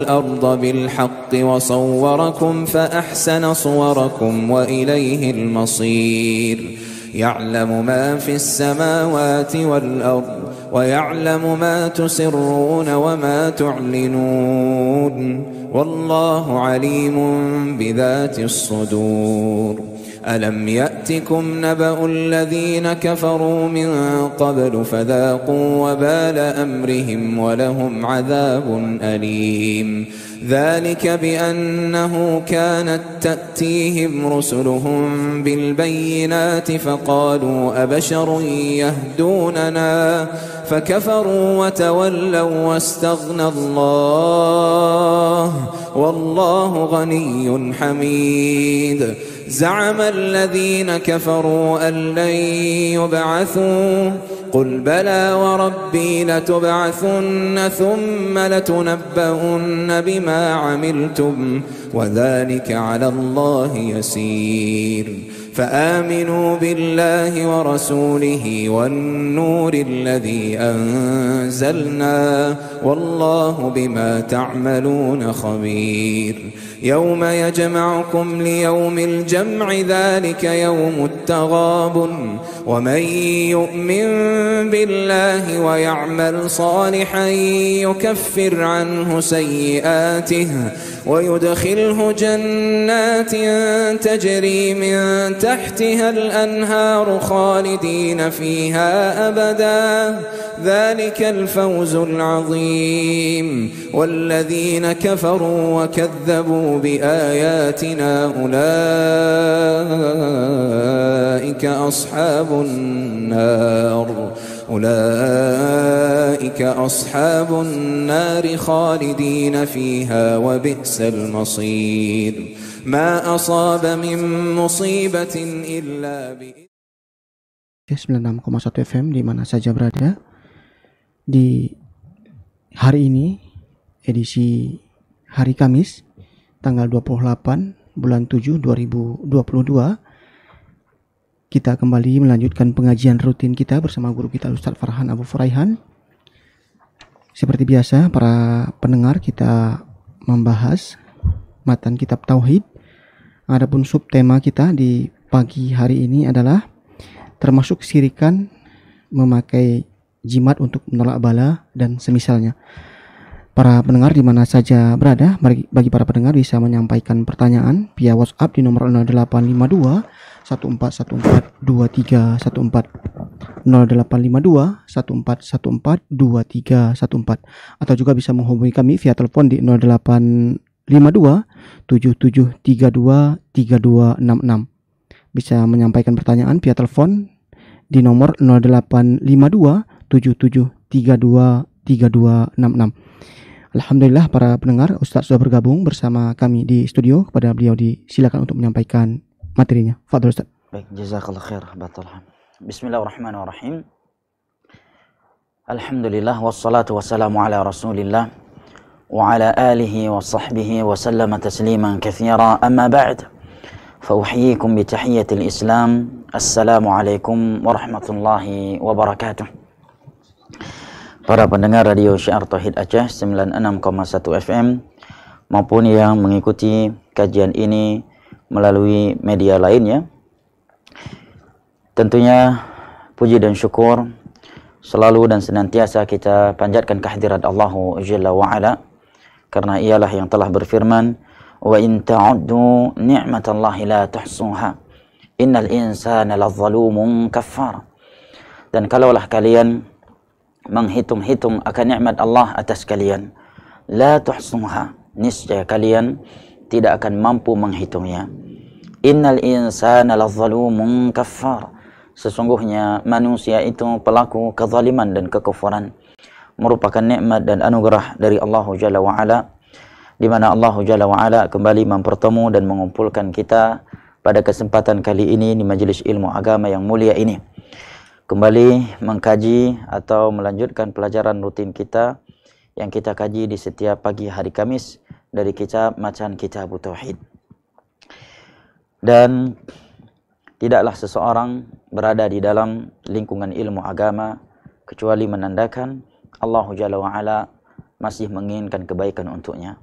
الأرض بالحق وصوركم فأحسن صوركم وإليه المصير يعلم ما في السماوات والأرض ويعلم ما تسرون وما تعلنون والله عليم بذات الصدور ألم يأتكم نبأ الذين كفروا من قبل فذاقوا وبال أمرهم ولهم عذاب أليم ذلك بأنه كانت تأتيهم رسلهم بالبينات فقالوا أبشر يهدوننا فكفروا وتولوا واستغنى الله والله غني حميد زعم الذين كفروا أن لن يبعثوا قل بلى وربي لتبعثن ثم لتنبؤن بما عملتم وذلك على الله يسير فآمنوا بالله ورسوله والنور الذي أنزلنا والله بما تعملون خبير يوم يجمعكم ليوم الجمع ذلك يوم التغاب ومن يؤمن بالله ويعمل صالحا يكفر عنه سيئاته ويدخله جنات تجري من تحتها الأنهار خالدين فيها أبدا ذلك الفوز العظيم والذين كفروا وكذبوا بآياتنا أولئك أصحاب النار أولئك أصحاب النار خالدين فيها وبئس المصير ما أصاب من مصيبة إلا بإذن الله 96,1 FM di mana saja berada di hari ini edisi hari Kamis tanggal 28 bulan 7 2022 kita kembali melanjutkan pengajian rutin kita bersama guru kita Ustadz Farhan Abu Furaihan. Seperti biasa, para pendengar kita membahas matan kitab tauhid. Adapun subtema kita di pagi hari ini adalah termasuk sirikan memakai jimat untuk menolak bala dan semisalnya. Para pendengar di mana saja berada, bagi para pendengar bisa menyampaikan pertanyaan via WhatsApp di nomor 0852 1414 2314 0852 1414 2314 atau juga bisa menghubungi kami via telepon di 0852 7732 3266 bisa menyampaikan pertanyaan via telepon di nomor 0852 7732 3266 Alhamdulillah para pendengar, Ustadz sudah bergabung bersama kami di studio. Kepada beliau disilakan untuk menyampaikan materinya. Fadl Ustaz. Baik, jazakallah khair. Batalham. Bismillahirrahmanirrahim. Alhamdulillah wassalatu wassalamu ala rasulillah wa ala alihi wa sahbihi wa sallama tasliman kathira amma ba'd فأحييكم بتحية الإسلام السلام عليكم ورحمة الله وبركاته para pendengar radio Syiar Tauhid Aceh 96,1 FM maupun yang mengikuti kajian ini melalui media lainnya. Tentunya puji dan syukur selalu dan senantiasa kita panjatkan kehadirat Allah Jalla wa'ala karena ialah yang telah berfirman wa in ta'uddu ni'matallahi la tuhsuha innal insana lazalumun kaffar dan kalaulah kalian menghitung-hitung akan nikmat Allah atas kalian la tuhsumha niscaya kalian tidak akan mampu menghitungnya innal insana ladzalumun kaffar sesungguhnya manusia itu pelaku kezaliman dan kekufuran merupakan nikmat dan anugerah dari Allah Jalla wa Ala di mana Allah Jalla wa Ala kembali mempertemu dan mengumpulkan kita pada kesempatan kali ini di majlis ilmu agama yang mulia ini kembali mengkaji atau melanjutkan pelajaran rutin kita yang kita kaji di setiap pagi hari Kamis dari kitab Macan Kitab Tauhid. Dan tidaklah seseorang berada di dalam lingkungan ilmu agama kecuali menandakan Allah Jalla wa'ala masih menginginkan kebaikan untuknya.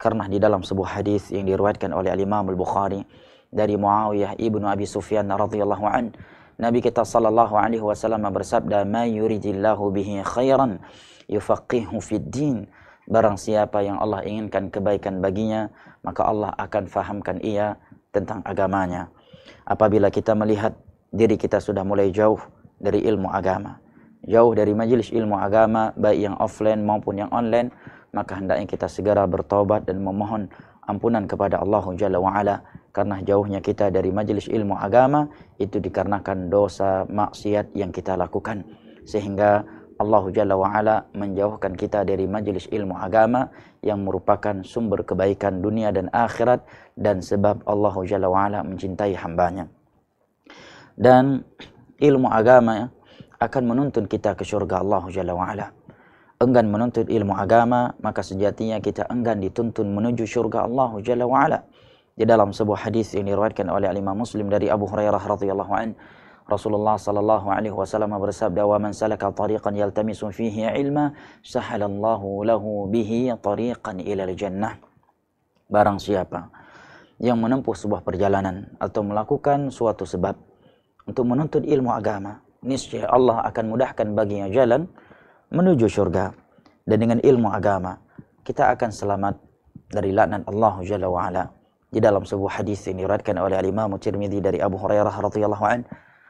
Karena di dalam sebuah hadis yang diriwayatkan oleh Al Imam Al Bukhari dari Muawiyah ibnu Abi Sufyan radhiyallahu anhu Nabi kita sallallahu alaihi wasallam bersabda, "Ma yuridillahu bihi khairan yufaqihu fid din." Barang siapa yang Allah inginkan kebaikan baginya, maka Allah akan fahamkan ia tentang agamanya. Apabila kita melihat diri kita sudah mulai jauh dari ilmu agama, jauh dari majelis ilmu agama baik yang offline maupun yang online, maka hendaknya kita segera bertobat dan memohon ampunan kepada Allah Jalla wa ala karena jauhnya kita dari majelis ilmu agama itu dikarenakan dosa maksiat yang kita lakukan sehingga Allah Jalla wa'ala menjauhkan kita dari majelis ilmu agama yang merupakan sumber kebaikan dunia dan akhirat dan sebab Allah Jalla wa'ala mencintai hambanya. Dan ilmu agama akan menuntun kita ke syurga Allah Jalla wa'ala. Enggan menuntut ilmu agama, maka sejatinya kita enggan dituntun menuju syurga Allah Jalla wa'ala. Di dalam sebuah hadis yang diriwayatkan oleh Imam Muslim dari Abu Hurairah radhiyallahu an, Rasulullah sallallahu alaihi wasallam bersabda, "Wa man salaka tariqan yaltamisu fihi ilma, sahalallahu lahu bihi tariqan ila jannah." Barang siapa yang menempuh sebuah perjalanan atau melakukan suatu sebab untuk menuntut ilmu agama, niscaya Allah akan mudahkan baginya jalan menuju surga. Dan dengan ilmu agama, kita akan selamat dari laknat Allah Jalla wa'ala. Di dalam sebuah hadis yang diriwayatkan oleh Imam Tirmidzi dari Abu Hurairah radhiyallahu an,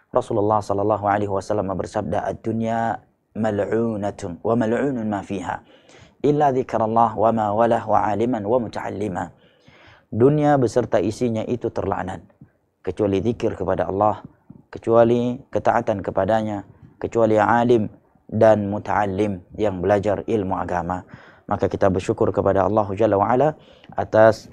Rasulullah sallallahu alaihi wasallam bersabda, "Ad-dunya mal'unatun wa mal'unun ma fiha illa dzikrullah wa ma walah wa 'aliman wa muta'allima." Dunia beserta isinya itu terlaknat kecuali zikir kepada Allah, kecuali ketaatan kepadanya, kecuali alim dan muta'allim yang belajar ilmu agama. Maka kita bersyukur kepada Allah Jalla Ala atas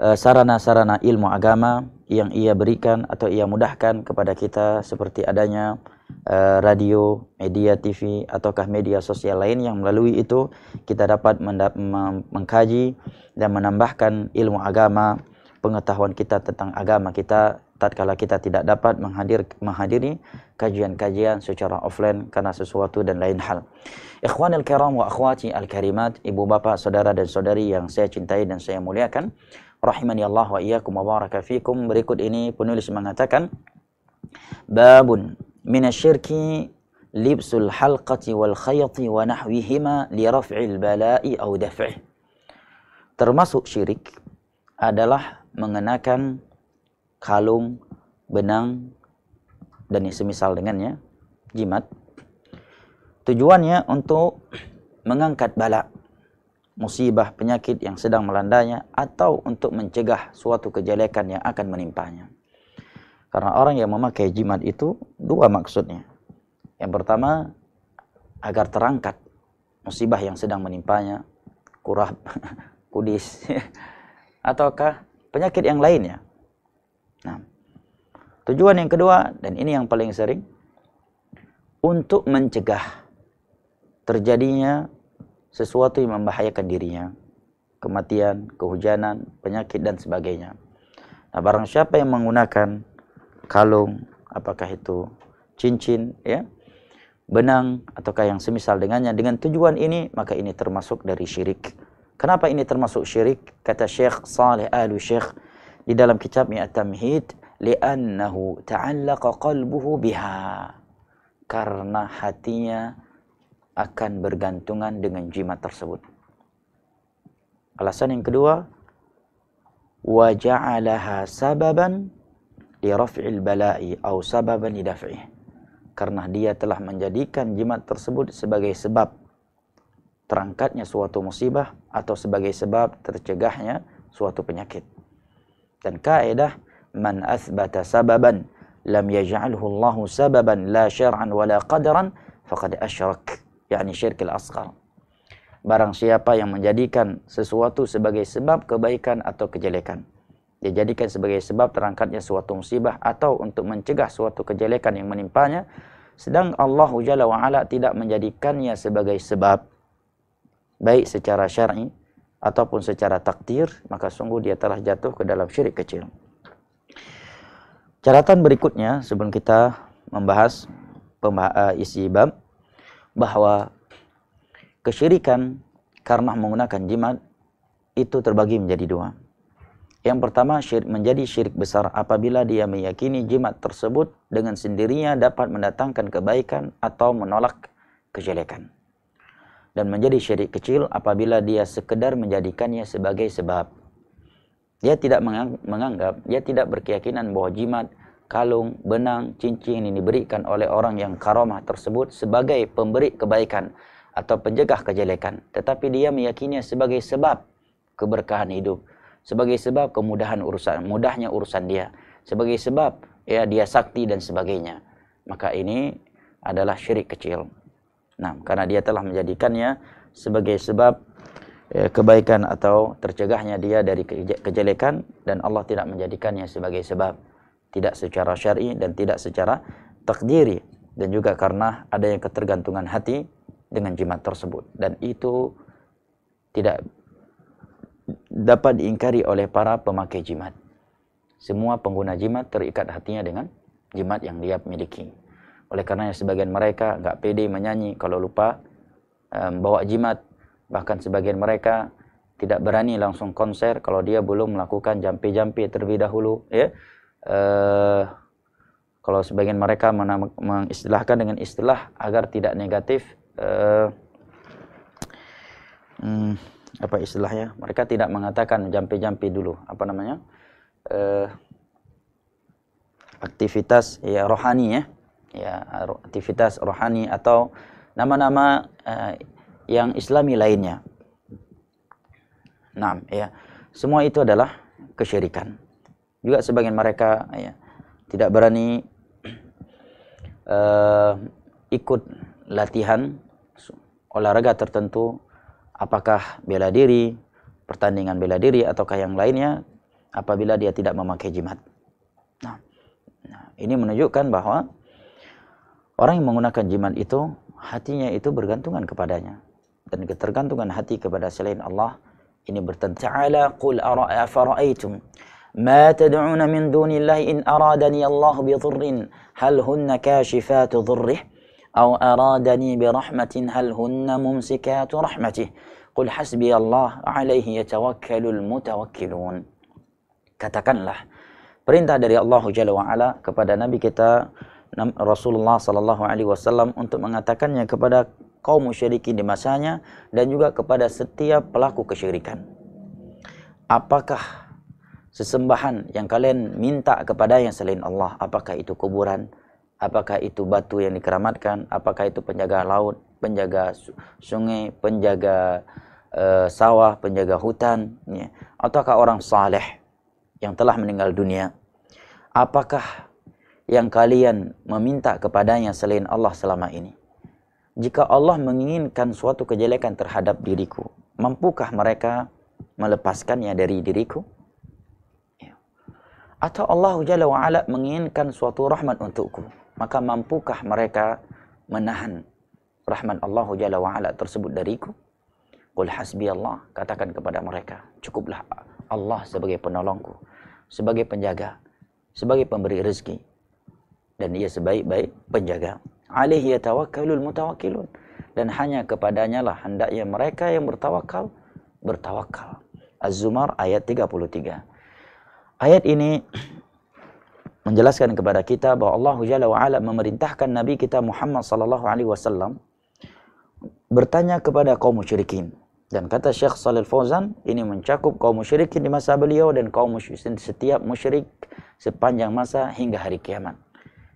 Eh, sarana-sarana ilmu agama yang ia berikan atau ia mudahkan kepada kita seperti adanya eh, radio, media TV ataukah media sosial lain yang melalui itu kita dapat mengkaji dan menambahkan ilmu agama, pengetahuan kita tentang agama kita tatkala kita tidak dapat menghadir menghadiri kajian-kajian secara offline karena sesuatu dan lain hal. Ikhwanil karam wa akhwati al karimat, ibu bapa saudara dan saudari yang saya cintai dan saya muliakan rahimani Allah wa iyyakum wa baraka fikum. Berikut ini penulis mengatakan babun minasyirki libsul halqati wal khayati wa nahwihima li raf'il bala'i au daf'ih. Termasuk syirik adalah mengenakan kalung, benang dan semisal dengannya, jimat. Tujuannya untuk mengangkat balak musibah penyakit yang sedang melandanya atau untuk mencegah suatu kejelekan yang akan menimpanya. Karena orang yang memakai jimat itu dua maksudnya. Yang pertama agar terangkat musibah yang sedang menimpanya, kurap, kudis, ataukah penyakit yang lainnya. Nah, tujuan yang kedua dan ini yang paling sering untuk mencegah terjadinya sesuatu yang membahayakan dirinya, kematian, kehujanan, penyakit dan sebagainya. Nah, barang siapa yang menggunakan kalung, apakah itu cincin, ya, benang ataukah yang semisal dengannya dengan tujuan ini, maka ini termasuk dari syirik. Kenapa ini termasuk syirik? Kata Syekh Saleh Alu Syekh di dalam kitabnya At-Tamhid, li'annahu ta'allaqa qalbuhu biha. Karena hatinya akan bergantungan dengan jimat tersebut. Alasan yang kedua, waja'alaha sababan li raf'il bala'i au sababan li daf'ih. Karena dia telah menjadikan jimat tersebut sebagai sebab terangkatnya suatu musibah atau sebagai sebab tercegahnya suatu penyakit. Dan kaidah man athbata sababan lam yaj'alhu Allah sababan la syar'an wala qadaran faqad asyrak yakni syirkil asghar. Barang siapa yang menjadikan sesuatu sebagai sebab kebaikan atau kejelekan. Dijadikan sebagai sebab terangkatnya suatu musibah atau untuk mencegah suatu kejelekan yang menimpanya. Sedang Allah Jalla wa'ala tidak menjadikannya sebagai sebab. Baik secara syar'i ataupun secara takdir. Maka sungguh dia telah jatuh ke dalam syirik kecil. Catatan berikutnya sebelum kita membahas eh, isi bab bahwa kesyirikan karena menggunakan jimat itu terbagi menjadi dua. Yang pertama syirik menjadi syirik besar apabila dia meyakini jimat tersebut dengan sendirinya dapat mendatangkan kebaikan atau menolak kejelekan. Dan menjadi syirik kecil apabila dia sekedar menjadikannya sebagai sebab. Dia tidak menganggap, dia tidak berkeyakinan bahwa jimat kalung, benang, cincin ini diberikan oleh orang yang karamah tersebut sebagai pemberi kebaikan atau penjegah kejelekan. Tetapi dia meyakininya sebagai sebab keberkahan hidup, sebagai sebab kemudahan urusan, mudahnya urusan dia, sebagai sebab ya dia sakti dan sebagainya. Maka ini adalah syirik kecil. Nah, karena dia telah menjadikannya sebagai sebab ya, kebaikan atau tercegahnya dia dari kejelekan dan Allah tidak menjadikannya sebagai sebab tidak secara syar'i dan tidak secara takdiri dan juga karena ada yang ketergantungan hati dengan jimat tersebut dan itu tidak dapat diingkari oleh para pemakai jimat. Semua pengguna jimat terikat hatinya dengan jimat yang dia miliki. Oleh karenanya sebagian mereka nggak pede menyanyi kalau lupa um, bawa jimat. Bahkan sebagian mereka tidak berani langsung konser kalau dia belum melakukan jampi-jampi terlebih dahulu. Ya, Eh, kalau sebagian mereka mengistilahkan dengan istilah agar tidak negatif eh, hmm, apa istilahnya mereka tidak mengatakan jampi-jampi dulu apa namanya eh, aktivitas ya rohani ya ya aktivitas rohani atau nama-nama yang islami lainnya. Nah, ya. Semua itu adalah kesyirikan juga sebagian mereka ya, tidak berani uh, ikut latihan olahraga tertentu apakah bela diri pertandingan bela diri ataukah yang lainnya apabila dia tidak memakai jimat nah, nah ini menunjukkan bahwa orang yang menggunakan jimat itu hatinya itu bergantungan kepadanya dan ketergantungan hati kepada selain Allah ini bertentangan qul afara'aitum ara ما تدعون من دون الله إن أرادني الله بضر هل هن كاشفات ضره أو أرادني برحمة هل هن ممسكات رحمته قل حسبي الله عليه يتوكل المتوكلون Katakanlah perintah dari Allah Jalla wa ala kepada nabi kita Rasulullah sallallahu alaihi wasallam untuk mengatakannya kepada kaum musyrikin di masanya dan juga kepada setiap pelaku kesyirikan. Apakah sesembahan yang kalian minta kepada yang selain Allah, apakah itu kuburan, apakah itu batu yang dikeramatkan, apakah itu penjaga laut, penjaga sungai, penjaga eh, sawah, penjaga hutan, ya. ataukah orang saleh yang telah meninggal dunia? Apakah yang kalian meminta kepadanya selain Allah selama ini? Jika Allah menginginkan suatu kejelekan terhadap diriku, mampukah mereka melepaskannya dari diriku? atau Allah Jalla wa'ala menginginkan suatu rahmat untukku. Maka mampukah mereka menahan rahmat Allah Jalla wa'ala tersebut dariku? Qul hasbi Allah, katakan kepada mereka, cukuplah Allah sebagai penolongku, sebagai penjaga, sebagai pemberi rezeki. Dan ia sebaik-baik penjaga. Alih yatawakkalul mutawakkilun. Dan hanya kepadanya lah hendaknya mereka yang bertawakal, bertawakal. Az-Zumar ayat 33. Ayat ini menjelaskan kepada kita bahwa Allah Jalla wa ala memerintahkan Nabi kita Muhammad sallallahu alaihi wasallam bertanya kepada kaum musyrikin. Dan kata Syekh Shalal Fauzan, ini mencakup kaum musyrikin di masa beliau dan kaum musyrikin setiap musyrik sepanjang masa hingga hari kiamat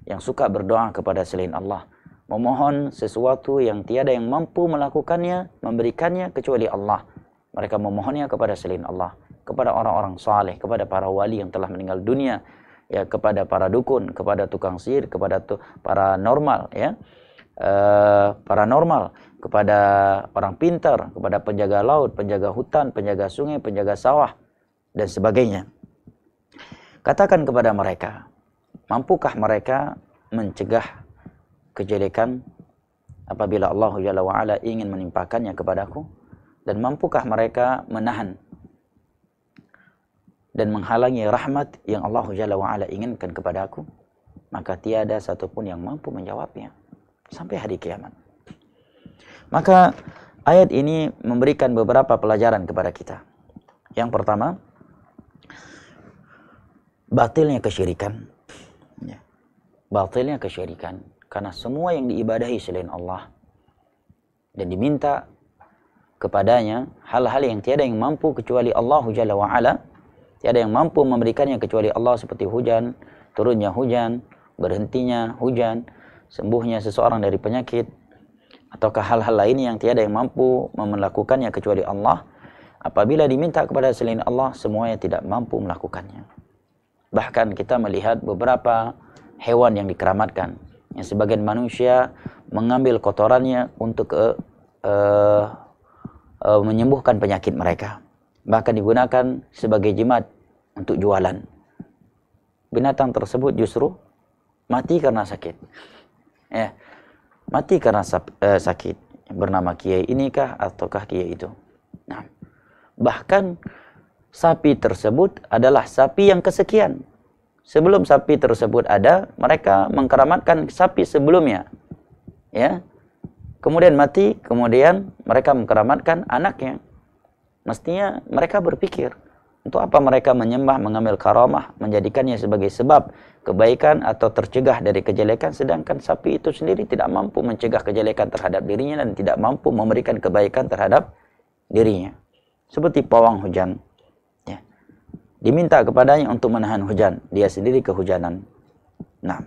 yang suka berdoa kepada selain Allah, memohon sesuatu yang tiada yang mampu melakukannya, memberikannya kecuali Allah. Mereka memohonnya kepada selain Allah kepada orang-orang saleh, kepada para wali yang telah meninggal dunia, ya kepada para dukun, kepada tukang sihir, kepada tu, para normal, ya e, eh, paranormal, kepada orang pintar, kepada penjaga laut, penjaga hutan, penjaga sungai, penjaga sawah, dan sebagainya. Katakan kepada mereka, mampukah mereka mencegah kejelekan apabila Allah Jalla wa'ala ingin menimpakannya kepadaku? Dan mampukah mereka menahan dan menghalangi rahmat yang Allah Jalla wa'ala inginkan kepada aku, maka tiada satupun yang mampu menjawabnya sampai hari kiamat. Maka ayat ini memberikan beberapa pelajaran kepada kita. Yang pertama, batilnya kesyirikan. Ya. Batilnya kesyirikan. Karena semua yang diibadahi selain Allah dan diminta kepadanya hal-hal yang tiada yang mampu kecuali Allah Jalla wa'ala Tiada yang mampu memberikannya kecuali Allah seperti hujan, turunnya hujan, berhentinya hujan, sembuhnya seseorang dari penyakit, ataukah hal-hal lain yang tiada yang mampu melakukannya kecuali Allah. Apabila diminta kepada selain Allah, semuanya tidak mampu melakukannya. Bahkan kita melihat beberapa hewan yang dikeramatkan, yang sebagian manusia mengambil kotorannya untuk uh, uh, uh, menyembuhkan penyakit mereka. Bahkan digunakan sebagai jimat untuk jualan. Binatang tersebut justru mati karena sakit. Ya, mati karena eh, sakit. Bernama kiai inikah ataukah kiai itu. Nah, bahkan sapi tersebut adalah sapi yang kesekian. Sebelum sapi tersebut ada, mereka mengkeramatkan sapi sebelumnya. Ya. Kemudian mati, kemudian mereka mengkeramatkan anaknya. Mestinya mereka berpikir, untuk apa mereka menyembah, mengambil karamah, menjadikannya sebagai sebab kebaikan atau tercegah dari kejelekan, sedangkan sapi itu sendiri tidak mampu mencegah kejelekan terhadap dirinya dan tidak mampu memberikan kebaikan terhadap dirinya. Seperti pawang hujan. Ya. Diminta kepadanya untuk menahan hujan, dia sendiri kehujanan. Nah,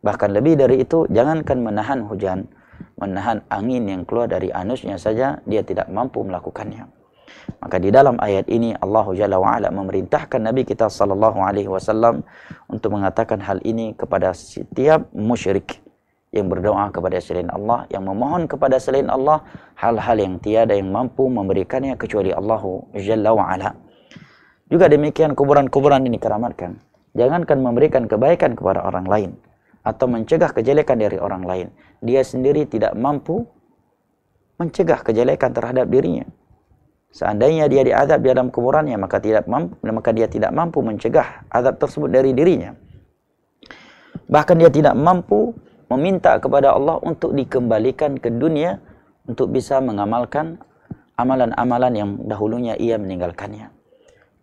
bahkan lebih dari itu, jangankan menahan hujan, menahan angin yang keluar dari anusnya saja, dia tidak mampu melakukannya. Maka di dalam ayat ini Allah Jalla wa memerintahkan Nabi kita sallallahu alaihi wasallam untuk mengatakan hal ini kepada setiap musyrik yang berdoa kepada selain Allah, yang memohon kepada selain Allah hal-hal yang tiada yang mampu memberikannya kecuali Allah Jalla Juga demikian kuburan-kuburan ini keramatkan. Jangankan memberikan kebaikan kepada orang lain atau mencegah kejelekan dari orang lain, dia sendiri tidak mampu mencegah kejelekan terhadap dirinya. Seandainya dia diazab di dalam kuburannya, maka tidak mampu, maka dia tidak mampu mencegah azab tersebut dari dirinya. Bahkan dia tidak mampu meminta kepada Allah untuk dikembalikan ke dunia untuk bisa mengamalkan amalan-amalan yang dahulunya ia meninggalkannya.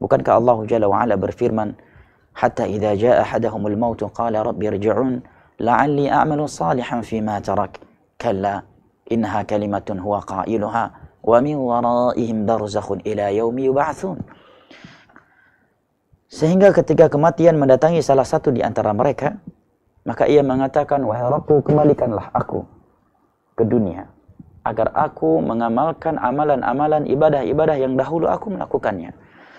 Bukankah Allah Jalla wa'ala berfirman, Hatta idha ja'a hadahumul mautu qala rabbi rji'un, la'alli a'malu salihan fima tarak. Kalla, inha kalimatun huwa qailuha wa min waraihim barzakhun ila yaumi Sehingga ketika kematian mendatangi salah satu di antara mereka, maka ia mengatakan, "Wahai Rabbku, kembalikanlah aku ke dunia agar aku mengamalkan amalan-amalan ibadah-ibadah yang dahulu aku melakukannya."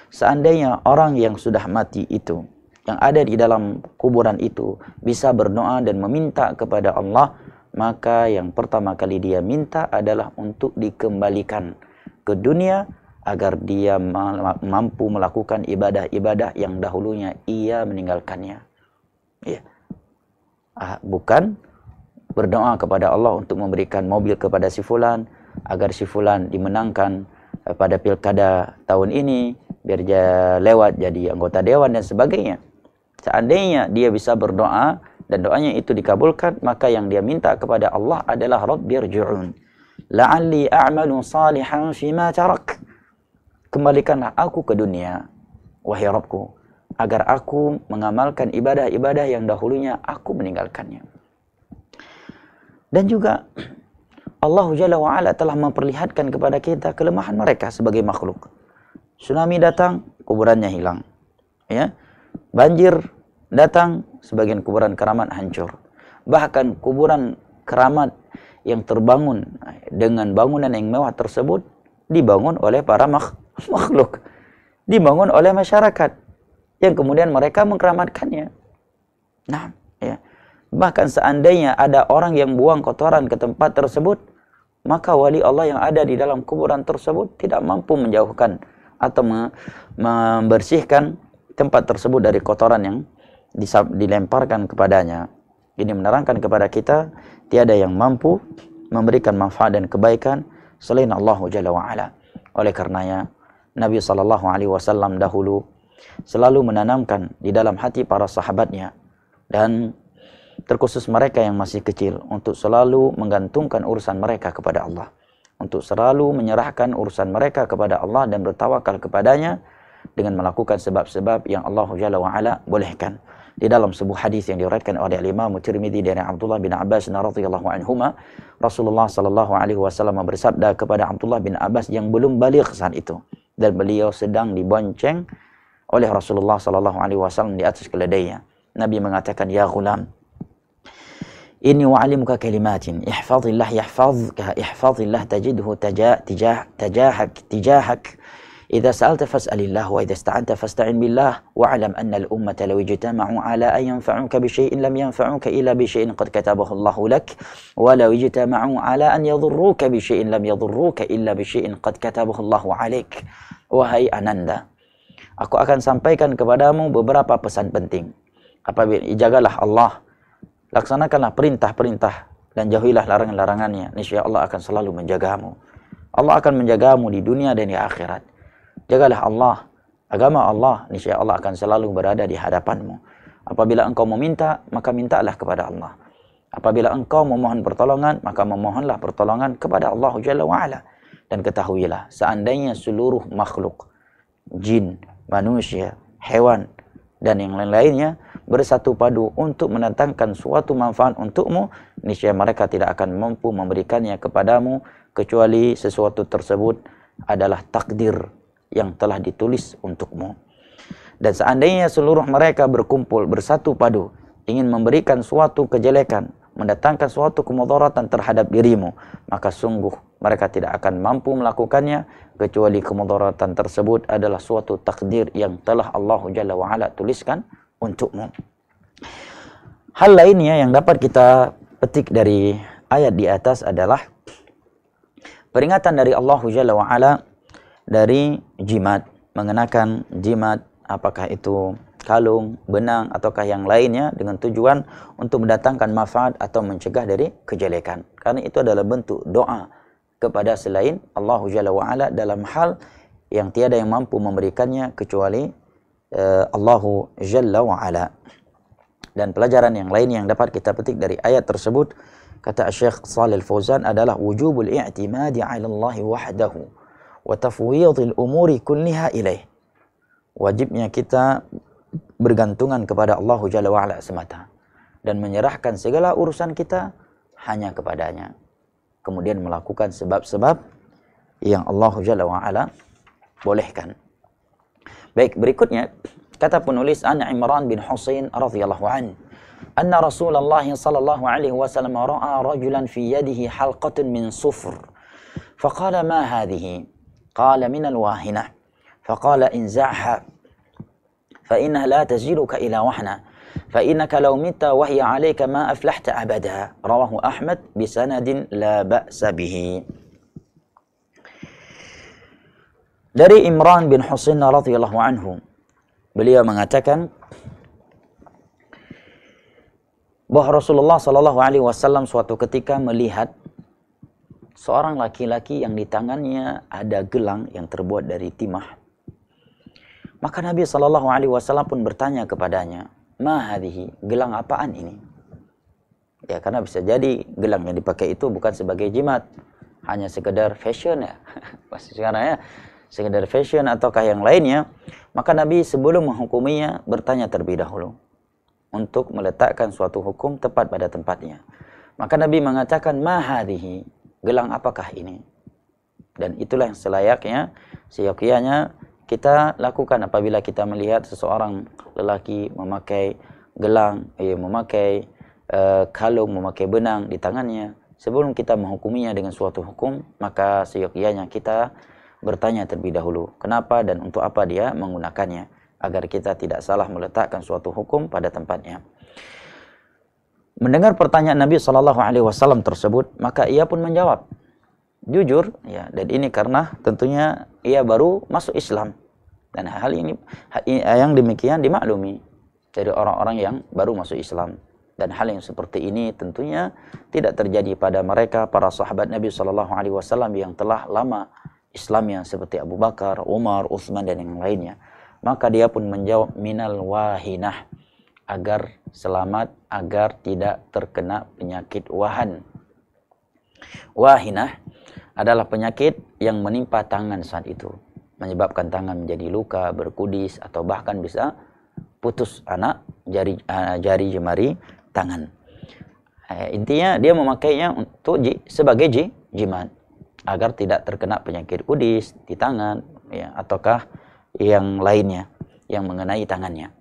Seandainya orang yang sudah mati itu yang ada di dalam kuburan itu bisa berdoa dan meminta kepada Allah maka yang pertama kali dia minta adalah untuk dikembalikan ke dunia agar dia mampu melakukan ibadah-ibadah yang dahulunya ia meninggalkannya. Ya. Ah, bukan berdoa kepada Allah untuk memberikan mobil kepada si fulan agar si fulan dimenangkan eh, pada pilkada tahun ini biar dia lewat jadi anggota dewan dan sebagainya. Seandainya dia bisa berdoa dan doanya itu dikabulkan, maka yang dia minta kepada Allah adalah Rabbirji'un. La'alli a'malu salihan ma tarak. Kembalikanlah aku ke dunia, wahai Rabbku, agar aku mengamalkan ibadah-ibadah yang dahulunya aku meninggalkannya. Dan juga Allah Jalla wa'ala telah memperlihatkan kepada kita kelemahan mereka sebagai makhluk. Tsunami datang, kuburannya hilang. Ya, Banjir datang, sebagian kuburan keramat hancur. Bahkan kuburan keramat yang terbangun dengan bangunan yang mewah tersebut dibangun oleh para makhluk, dibangun oleh masyarakat yang kemudian mereka mengkeramatkannya. Nah, ya. Bahkan seandainya ada orang yang buang kotoran ke tempat tersebut, maka wali Allah yang ada di dalam kuburan tersebut tidak mampu menjauhkan atau membersihkan tempat tersebut dari kotoran yang dilemparkan kepadanya. Ini menerangkan kepada kita tiada yang mampu memberikan manfaat dan kebaikan selain Allah Jalla wa ala. Oleh karenanya Nabi Shallallahu alaihi wasallam dahulu selalu menanamkan di dalam hati para sahabatnya dan terkhusus mereka yang masih kecil untuk selalu menggantungkan urusan mereka kepada Allah untuk selalu menyerahkan urusan mereka kepada Allah dan bertawakal kepadanya dengan melakukan sebab-sebab yang Allah Jalla wa'ala bolehkan di dalam sebuah hadis yang diriwayatkan oleh Imam Tirmidzi dari Abdullah bin Abbas radhiyallahu anhuma Rasulullah sallallahu alaihi wasallam bersabda kepada Abdullah bin Abbas yang belum balik saat itu dan beliau sedang dibonceng oleh Rasulullah sallallahu alaihi wasallam di atas keledainya Nabi mengatakan ya gulam Inni wa'alimuka kalimatin ihfazillah yahfazka ihfazillah tajidhu tajah, tajah, tajahak tajahak إذا سألت فاسأل الله وإذا استعنت فاستعن بالله واعلم أن الأمة لو اجتمعوا على أن ينفعوك بشيء لم ينفعوك إلا بشيء قد كتبه الله لك ولو اجتمعوا على أن يضروك بشيء لم يضروك إلا بشيء قد كتبه الله عليك وهي أنندا Aku akan sampaikan kepadamu beberapa pesan penting. Apabila jagalah Allah, laksanakanlah perintah-perintah dan jauhilah larangan-larangannya. Niscaya Allah akan selalu menjagamu. Allah akan menjagamu di dunia dan di akhirat. Jagalah Allah, agama Allah, niscaya Allah akan selalu berada di hadapanmu. Apabila engkau meminta, maka mintalah kepada Allah. Apabila engkau memohon pertolongan, maka memohonlah pertolongan kepada Allah Jalla wa'ala. Dan ketahuilah, seandainya seluruh makhluk, jin, manusia, hewan, dan yang lain-lainnya bersatu padu untuk mendatangkan suatu manfaat untukmu, niscaya mereka tidak akan mampu memberikannya kepadamu kecuali sesuatu tersebut adalah takdir yang telah ditulis untukmu. Dan seandainya seluruh mereka berkumpul bersatu padu ingin memberikan suatu kejelekan, mendatangkan suatu kemudaratan terhadap dirimu, maka sungguh mereka tidak akan mampu melakukannya kecuali kemudaratan tersebut adalah suatu takdir yang telah Allah Jalla wa tuliskan untukmu. Hal lainnya yang dapat kita petik dari ayat di atas adalah peringatan dari Allah Jalla dari jimat, mengenakan jimat apakah itu kalung, benang ataukah yang lainnya dengan tujuan untuk mendatangkan manfaat atau mencegah dari kejelekan. Karena itu adalah bentuk doa kepada selain Allah Jalla wa dalam hal yang tiada yang mampu memberikannya kecuali uh, eh, Allah Jalla wa Dan pelajaran yang lain yang dapat kita petik dari ayat tersebut kata Syekh Shalih Fauzan adalah wujubul i'timadi 'ala Allah wahdahu wa tafwidil umuri kulliha ilaih. Wajibnya kita bergantungan kepada Allah Jalla wa'ala semata dan menyerahkan segala urusan kita hanya kepadanya. Kemudian melakukan sebab-sebab yang Allah Jalla wa'ala bolehkan. Baik, berikutnya kata penulis An Imran bin Husain radhiyallahu an anna Rasulullah sallallahu alaihi wasallam ra'a rajulan fi yadihi halqatan min sufr فقال ma هذه قال من الواهنة فقال انزعها فإنها لا تزيلك إلى وحنة فإنك لو مت وهي عليك ما أفلحت أبدا رواه أحمد بسند لا بأس به Dari Imran bin Husain radhiyallahu anhu, beliau mengatakan bahwa Rasulullah shallallahu alaihi wasallam suatu ketika melihat seorang laki-laki yang di tangannya ada gelang yang terbuat dari timah. Maka Nabi Shallallahu Alaihi Wasallam pun bertanya kepadanya, mahadihi gelang apaan ini? Ya karena bisa jadi gelang yang dipakai itu bukan sebagai jimat, hanya sekedar fashion ya, pasti sekarang ya, sekedar fashion ataukah yang lainnya. Maka Nabi sebelum menghukuminya bertanya terlebih dahulu untuk meletakkan suatu hukum tepat pada tempatnya. Maka Nabi mengatakan mahadihi gelang apakah ini? Dan itulah yang selayaknya, seyogianya kita lakukan apabila kita melihat seseorang lelaki memakai gelang, eh, memakai eh, kalung, memakai benang di tangannya. Sebelum kita menghukuminya dengan suatu hukum, maka seyogianya kita bertanya terlebih dahulu, kenapa dan untuk apa dia menggunakannya, agar kita tidak salah meletakkan suatu hukum pada tempatnya mendengar pertanyaan Nabi Shallallahu Alaihi Wasallam tersebut, maka ia pun menjawab jujur, ya. Dan ini karena tentunya ia baru masuk Islam dan hal ini yang demikian dimaklumi dari orang-orang yang baru masuk Islam dan hal yang seperti ini tentunya tidak terjadi pada mereka para sahabat Nabi Shallallahu Alaihi Wasallam yang telah lama Islamnya seperti Abu Bakar, Umar, Utsman dan yang lainnya. Maka dia pun menjawab minal wahinah agar selamat, agar tidak terkena penyakit wahan. Wahinah adalah penyakit yang menimpa tangan saat itu, menyebabkan tangan menjadi luka, berkudis, atau bahkan bisa putus anak jari eh, jari jemari tangan. Eh, intinya dia memakainya untuk sebagai ji, jimat agar tidak terkena penyakit kudis di tangan ya ataukah yang lainnya yang mengenai tangannya.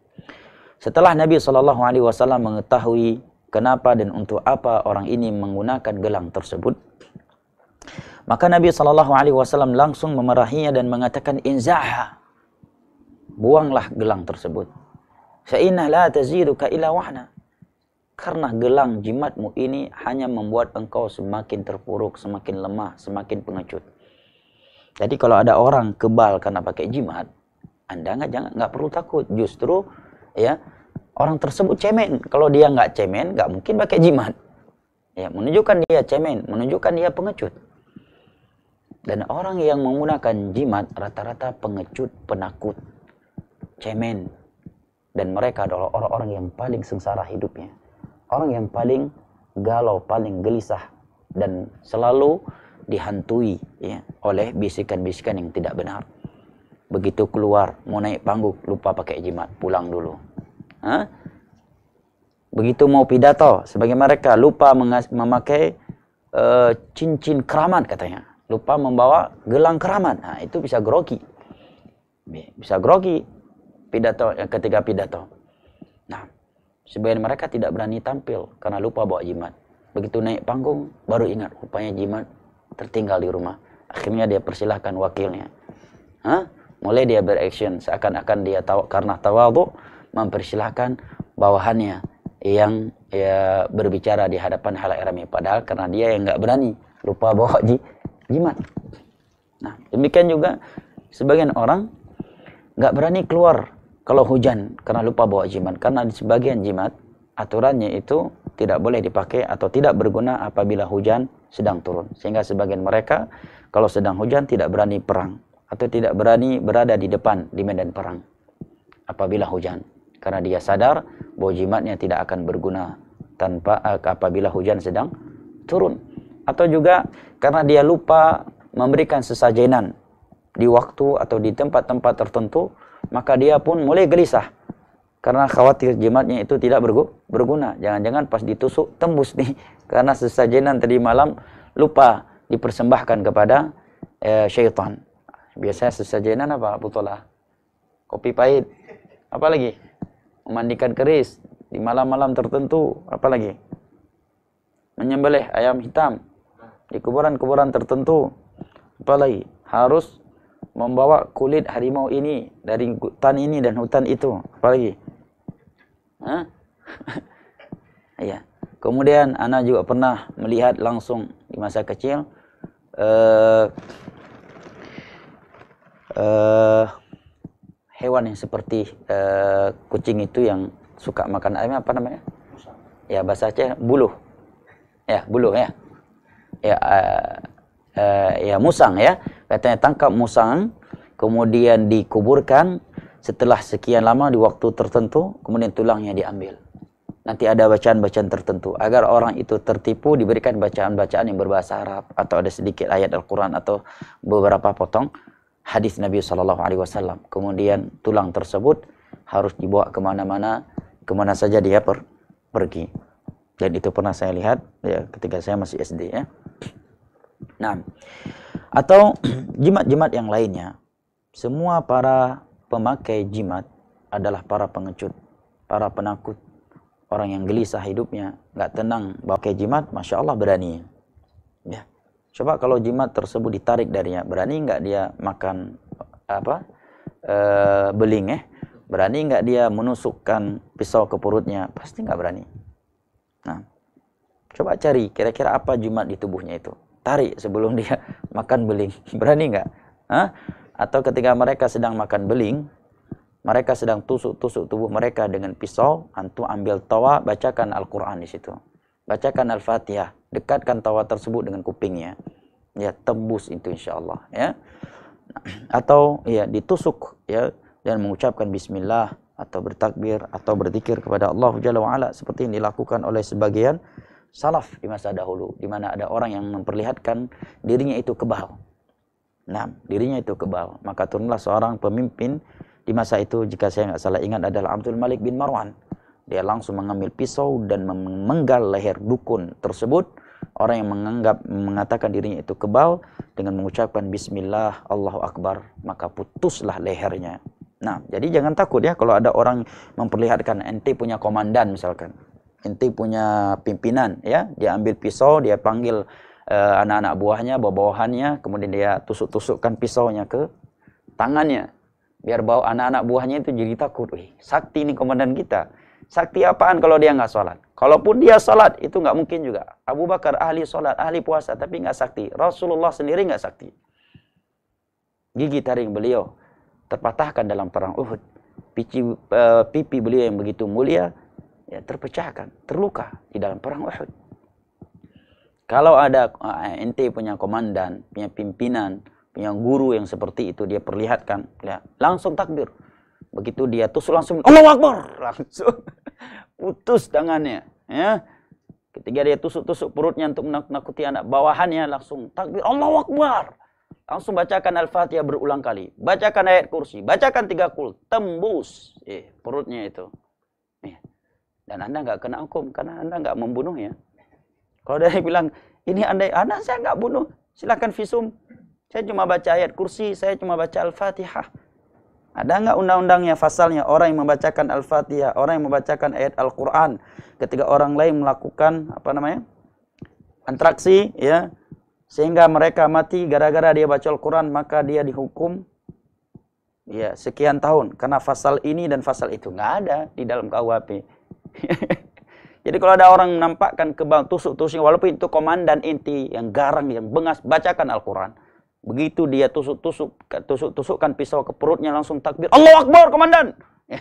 Setelah Nabi Shallallahu Alaihi Wasallam mengetahui kenapa dan untuk apa orang ini menggunakan gelang tersebut, maka Nabi Shallallahu Alaihi Wasallam langsung memerahinya dan mengatakan inzaha, buanglah gelang tersebut. la taziduka wahna. Karena gelang jimatmu ini hanya membuat engkau semakin terpuruk, semakin lemah, semakin pengecut. Jadi kalau ada orang kebal karena pakai jimat, anda nggak jangan nggak perlu takut. Justru ya orang tersebut cemen. Kalau dia nggak cemen, nggak mungkin pakai jimat. Ya, menunjukkan dia cemen, menunjukkan dia pengecut. Dan orang yang menggunakan jimat rata-rata pengecut, penakut, cemen. Dan mereka adalah orang-orang yang paling sengsara hidupnya. Orang yang paling galau, paling gelisah. Dan selalu dihantui ya, oleh bisikan-bisikan yang tidak benar. Begitu keluar, mau naik panggung, lupa pakai jimat, pulang dulu Ha? Begitu mau pidato, sebagai mereka lupa memakai uh, cincin keramat katanya. Lupa membawa gelang keramat. Nah, itu bisa grogi. Bisa grogi pidato ya, ketika pidato. Nah, sebagian mereka tidak berani tampil karena lupa bawa jimat. Begitu naik panggung, baru ingat rupanya jimat tertinggal di rumah. Akhirnya dia persilahkan wakilnya. Hah? Mulai dia beraction seakan-akan dia tahu karena tawaduk mempersilahkan bawahannya yang ya, berbicara di hadapan halayak ramai padahal karena dia yang nggak berani lupa bawa ji jimat. Nah demikian juga sebagian orang nggak berani keluar kalau hujan karena lupa bawa jimat karena di sebagian jimat aturannya itu tidak boleh dipakai atau tidak berguna apabila hujan sedang turun. Sehingga sebagian mereka kalau sedang hujan tidak berani perang atau tidak berani berada di depan di medan perang apabila hujan karena dia sadar bahwa jimatnya tidak akan berguna tanpa eh, apabila hujan sedang turun atau juga karena dia lupa memberikan sesajenan di waktu atau di tempat-tempat tertentu maka dia pun mulai gelisah karena khawatir jimatnya itu tidak berguna jangan-jangan pas ditusuk tembus nih karena sesajenan tadi malam lupa dipersembahkan kepada eh, syaitan biasanya sesajenan apa putolah kopi pahit apa lagi memandikan keris di malam-malam tertentu, apalagi menyembelih ayam hitam di kuburan-kuburan tertentu, apalagi harus membawa kulit harimau ini dari hutan ini dan hutan itu, apalagi. Hah? Iya. Kemudian anak juga pernah melihat langsung di masa kecil uh, uh, hewan yang seperti uh, kucing itu yang suka makan ayam eh, apa namanya? Ya bahasa Aceh buluh. Ya, buluh ya. Ya uh, uh, ya musang ya. Katanya tangkap musang kemudian dikuburkan setelah sekian lama di waktu tertentu kemudian tulangnya diambil. Nanti ada bacaan-bacaan tertentu agar orang itu tertipu diberikan bacaan-bacaan yang berbahasa Arab atau ada sedikit ayat Al-Qur'an atau beberapa potong hadis Nabi Shallallahu Alaihi Wasallam. Kemudian tulang tersebut harus dibawa kemana-mana, kemana saja dia per, pergi. Dan itu pernah saya lihat ya ketika saya masih SD ya. Nah, atau jimat-jimat yang lainnya, semua para pemakai jimat adalah para pengecut, para penakut, orang yang gelisah hidupnya, nggak tenang, pakai jimat, masya Allah berani. Coba kalau jimat tersebut ditarik darinya, berani nggak dia makan apa e, beling eh? Berani nggak dia menusukkan pisau ke perutnya? Pasti nggak berani. Nah, coba cari kira-kira apa jimat di tubuhnya itu. Tarik sebelum dia makan beling. Berani nggak? Hah? Atau ketika mereka sedang makan beling, mereka sedang tusuk-tusuk tubuh mereka dengan pisau, antu ambil tawa, bacakan Al-Quran di situ. Bacakan Al-Fatihah dekatkan tawa tersebut dengan kupingnya ya tembus itu insya Allah ya atau ya ditusuk ya dan mengucapkan bismillah atau bertakbir atau berzikir kepada Allah Jalla wa ala seperti yang dilakukan oleh sebagian salaf di masa dahulu di mana ada orang yang memperlihatkan dirinya itu kebal. Nah, dirinya itu kebal. Maka turunlah seorang pemimpin di masa itu jika saya nggak salah ingat adalah Abdul Malik bin Marwan dia langsung mengambil pisau dan memenggal leher dukun tersebut. Orang yang menganggap mengatakan dirinya itu kebal dengan mengucapkan bismillah Allahu akbar maka putuslah lehernya. Nah, jadi jangan takut ya kalau ada orang memperlihatkan ente punya komandan misalkan. Ente punya pimpinan ya, dia ambil pisau, dia panggil eh, anak-anak buahnya, bawahannya, kemudian dia tusuk-tusukkan pisaunya ke tangannya biar bawa anak-anak buahnya itu jadi takut. Wih, sakti ini komandan kita. Sakti apaan kalau dia nggak sholat? Kalaupun dia sholat, itu nggak mungkin juga. Abu Bakar ahli sholat, ahli puasa, tapi nggak sakti. Rasulullah sendiri nggak sakti. Gigi taring beliau terpatahkan dalam perang Uhud. Pici, uh, pipi beliau yang begitu mulia ya, terpecahkan, terluka di dalam perang Uhud. Kalau ada uh, punya komandan, punya pimpinan, punya guru yang seperti itu dia perlihatkan, ya, langsung takbir. Begitu dia tusuk langsung Allah Akbar, langsung putus tangannya, ya. Ketika dia tusuk-tusuk perutnya untuk menakuti anak bawahannya, langsung takbir Allah Akbar. Langsung bacakan Al-Fatihah berulang kali. Bacakan ayat kursi. Bacakan tiga kul. Tembus eh, perutnya itu. Eh. Dan anda nggak kena hukum karena anda nggak ya Kalau dia bilang, ini anda, anak saya nggak bunuh. Silahkan visum. Saya cuma baca ayat kursi, saya cuma baca Al-Fatihah. Ada nggak undang-undangnya, pasalnya orang yang membacakan Al-Fatihah, orang yang membacakan ayat Al-Quran ketika orang lain melakukan apa namanya antraksi, ya sehingga mereka mati gara-gara dia baca Al-Quran maka dia dihukum ya sekian tahun karena pasal ini dan pasal itu nggak ada di dalam KUHP. Jadi kalau ada orang menampakkan kebang tusuk-tusuk walaupun itu komandan inti yang garang yang bengas bacakan Al-Quran Begitu dia tusuk-tusuk, tusuk-tusukkan pisau ke perutnya langsung takbir. Allah Akbar, komandan.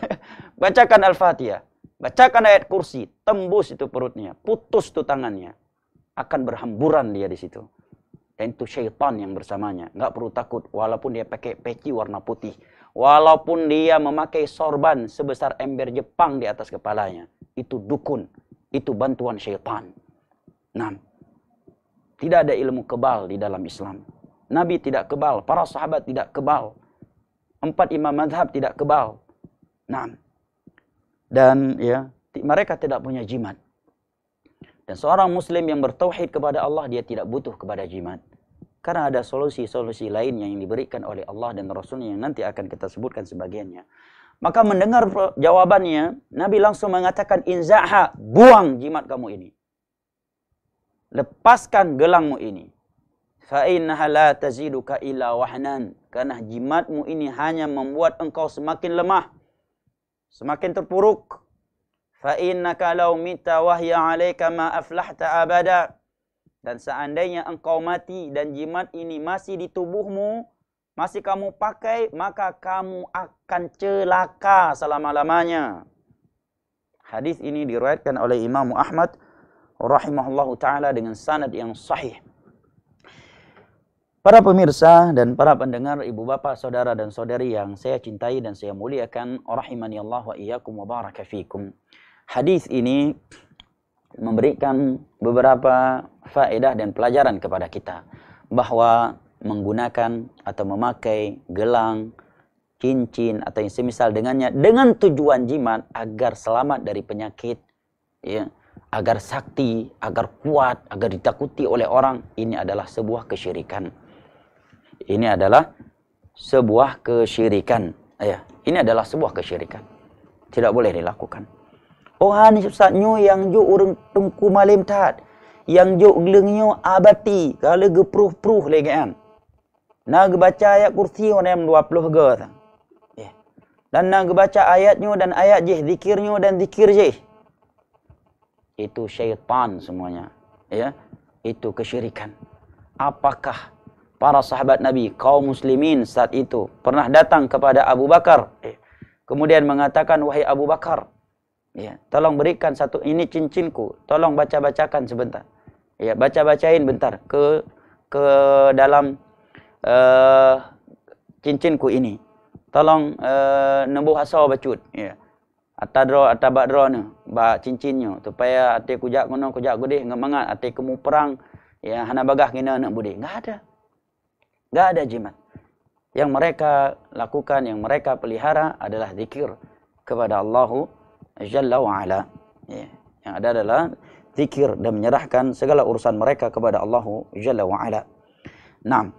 Bacakan Al-Fatihah. Bacakan ayat kursi. Tembus itu perutnya. Putus itu tangannya. Akan berhamburan dia di situ. Dan itu syaitan yang bersamanya. Nggak perlu takut. Walaupun dia pakai peci warna putih. Walaupun dia memakai sorban sebesar ember Jepang di atas kepalanya. Itu dukun. Itu bantuan syaitan. Nah, tidak ada ilmu kebal di dalam Islam. Nabi tidak kebal, para sahabat tidak kebal, empat imam madhab tidak kebal. Nah, dan ya mereka tidak punya jimat. Dan seorang muslim yang bertauhid kepada Allah dia tidak butuh kepada jimat. Karena ada solusi-solusi lain yang diberikan oleh Allah dan Rasulnya yang nanti akan kita sebutkan sebagiannya. Maka mendengar jawabannya, Nabi langsung mengatakan, Inzaha, buang jimat kamu ini. Lepaskan gelangmu ini. fa innaha la taziduka illa wahnan karena jimatmu ini hanya membuat engkau semakin lemah semakin terpuruk fa innaka law mita wahya alayka ma aflahta abada dan seandainya engkau mati dan jimat ini masih di tubuhmu masih kamu pakai maka kamu akan celaka selama-lamanya hadis ini diriwayatkan oleh Imam Ahmad rahimahullahu taala dengan sanad yang sahih Para pemirsa dan para pendengar, ibu bapak, saudara dan saudari yang saya cintai dan saya muliakan, rahimani Allah wa iyyakum wa baraka fikum. Hadis ini memberikan beberapa faedah dan pelajaran kepada kita bahwa menggunakan atau memakai gelang, cincin atau yang semisal dengannya dengan tujuan jimat agar selamat dari penyakit ya, agar sakti, agar kuat, agar ditakuti oleh orang ini adalah sebuah kesyirikan ini adalah sebuah kesyirikan. Ya, ini adalah sebuah kesyirikan. Tidak boleh dilakukan. Orang oh, sesatnya yang ju urung tungku malim tat. Yang ju gelengnya abati. Kalau gepruh-pruh lagi kan. Nak baca ayat kursi orang yang 20 ke. Ya. Dan nak baca ayatnya dan ayat je. Zikirnya dan zikir jeh. Itu syaitan semuanya. Ya. Itu kesyirikan. Apakah para sahabat Nabi, kaum muslimin saat itu pernah datang kepada Abu Bakar. Eh, kemudian mengatakan, wahai Abu Bakar, ya, tolong berikan satu ini cincinku, tolong baca-bacakan sebentar. Ya, baca-bacain bentar ke ke dalam uh, cincinku ini. Tolong uh, nembuh asau bacut. Ya. Atadro atabadro ni, ba cincinnya supaya ati kujak kono kujak gede ngemangat ati kemu perang ya hana bagah kena nak budi. Enggak ada. Nggak ada jimat. Yang mereka lakukan, yang mereka pelihara adalah zikir kepada Allah Jalla wa'ala. Ya. Yang ada adalah zikir dan menyerahkan segala urusan mereka kepada Allah Jalla wa'ala. Nah,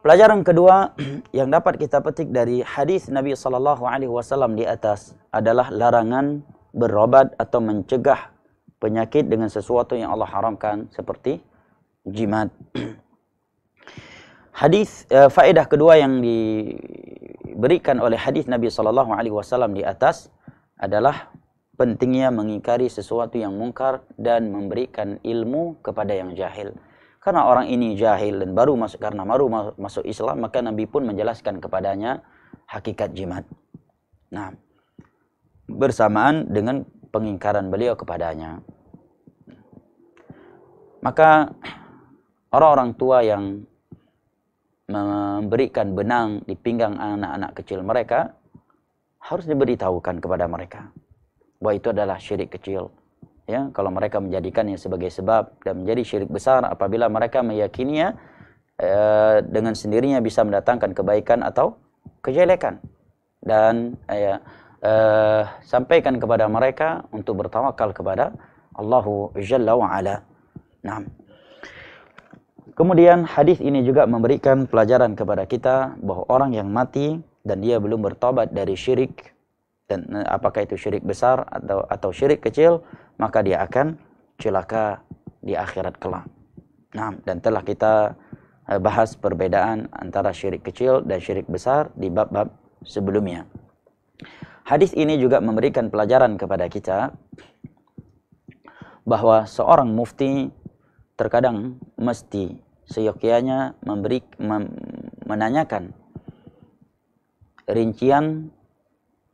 pelajaran kedua yang dapat kita petik dari hadis Nabi Sallallahu Alaihi Wasallam di atas adalah larangan berobat atau mencegah penyakit dengan sesuatu yang Allah haramkan seperti jimat. Hadis uh, faedah kedua yang diberikan oleh hadis Nabi Shallallahu alaihi wasallam di atas adalah pentingnya mengingkari sesuatu yang mungkar dan memberikan ilmu kepada yang jahil. Karena orang ini jahil dan baru masuk karena baru masuk Islam maka Nabi pun menjelaskan kepadanya hakikat jimat. Nah, bersamaan dengan pengingkaran beliau kepadanya. Maka orang-orang tua yang memberikan benang di pinggang anak-anak kecil mereka harus diberitahukan kepada mereka bahwa itu adalah syirik kecil ya kalau mereka menjadikannya sebagai sebab dan menjadi syirik besar apabila mereka meyakininya eh, dengan sendirinya bisa mendatangkan kebaikan atau kejelekan dan eh, ya, eh sampaikan kepada mereka untuk bertawakal kepada Allahu Jalla wa Ala. Kemudian hadis ini juga memberikan pelajaran kepada kita bahwa orang yang mati dan dia belum bertobat dari syirik dan eh, apakah itu syirik besar atau atau syirik kecil, maka dia akan celaka di akhirat kelak. Nah, dan telah kita eh, bahas perbedaan antara syirik kecil dan syirik besar di bab-bab sebelumnya. Hadis ini juga memberikan pelajaran kepada kita bahwa seorang mufti terkadang mesti seyokianya memberi mem, menanyakan rincian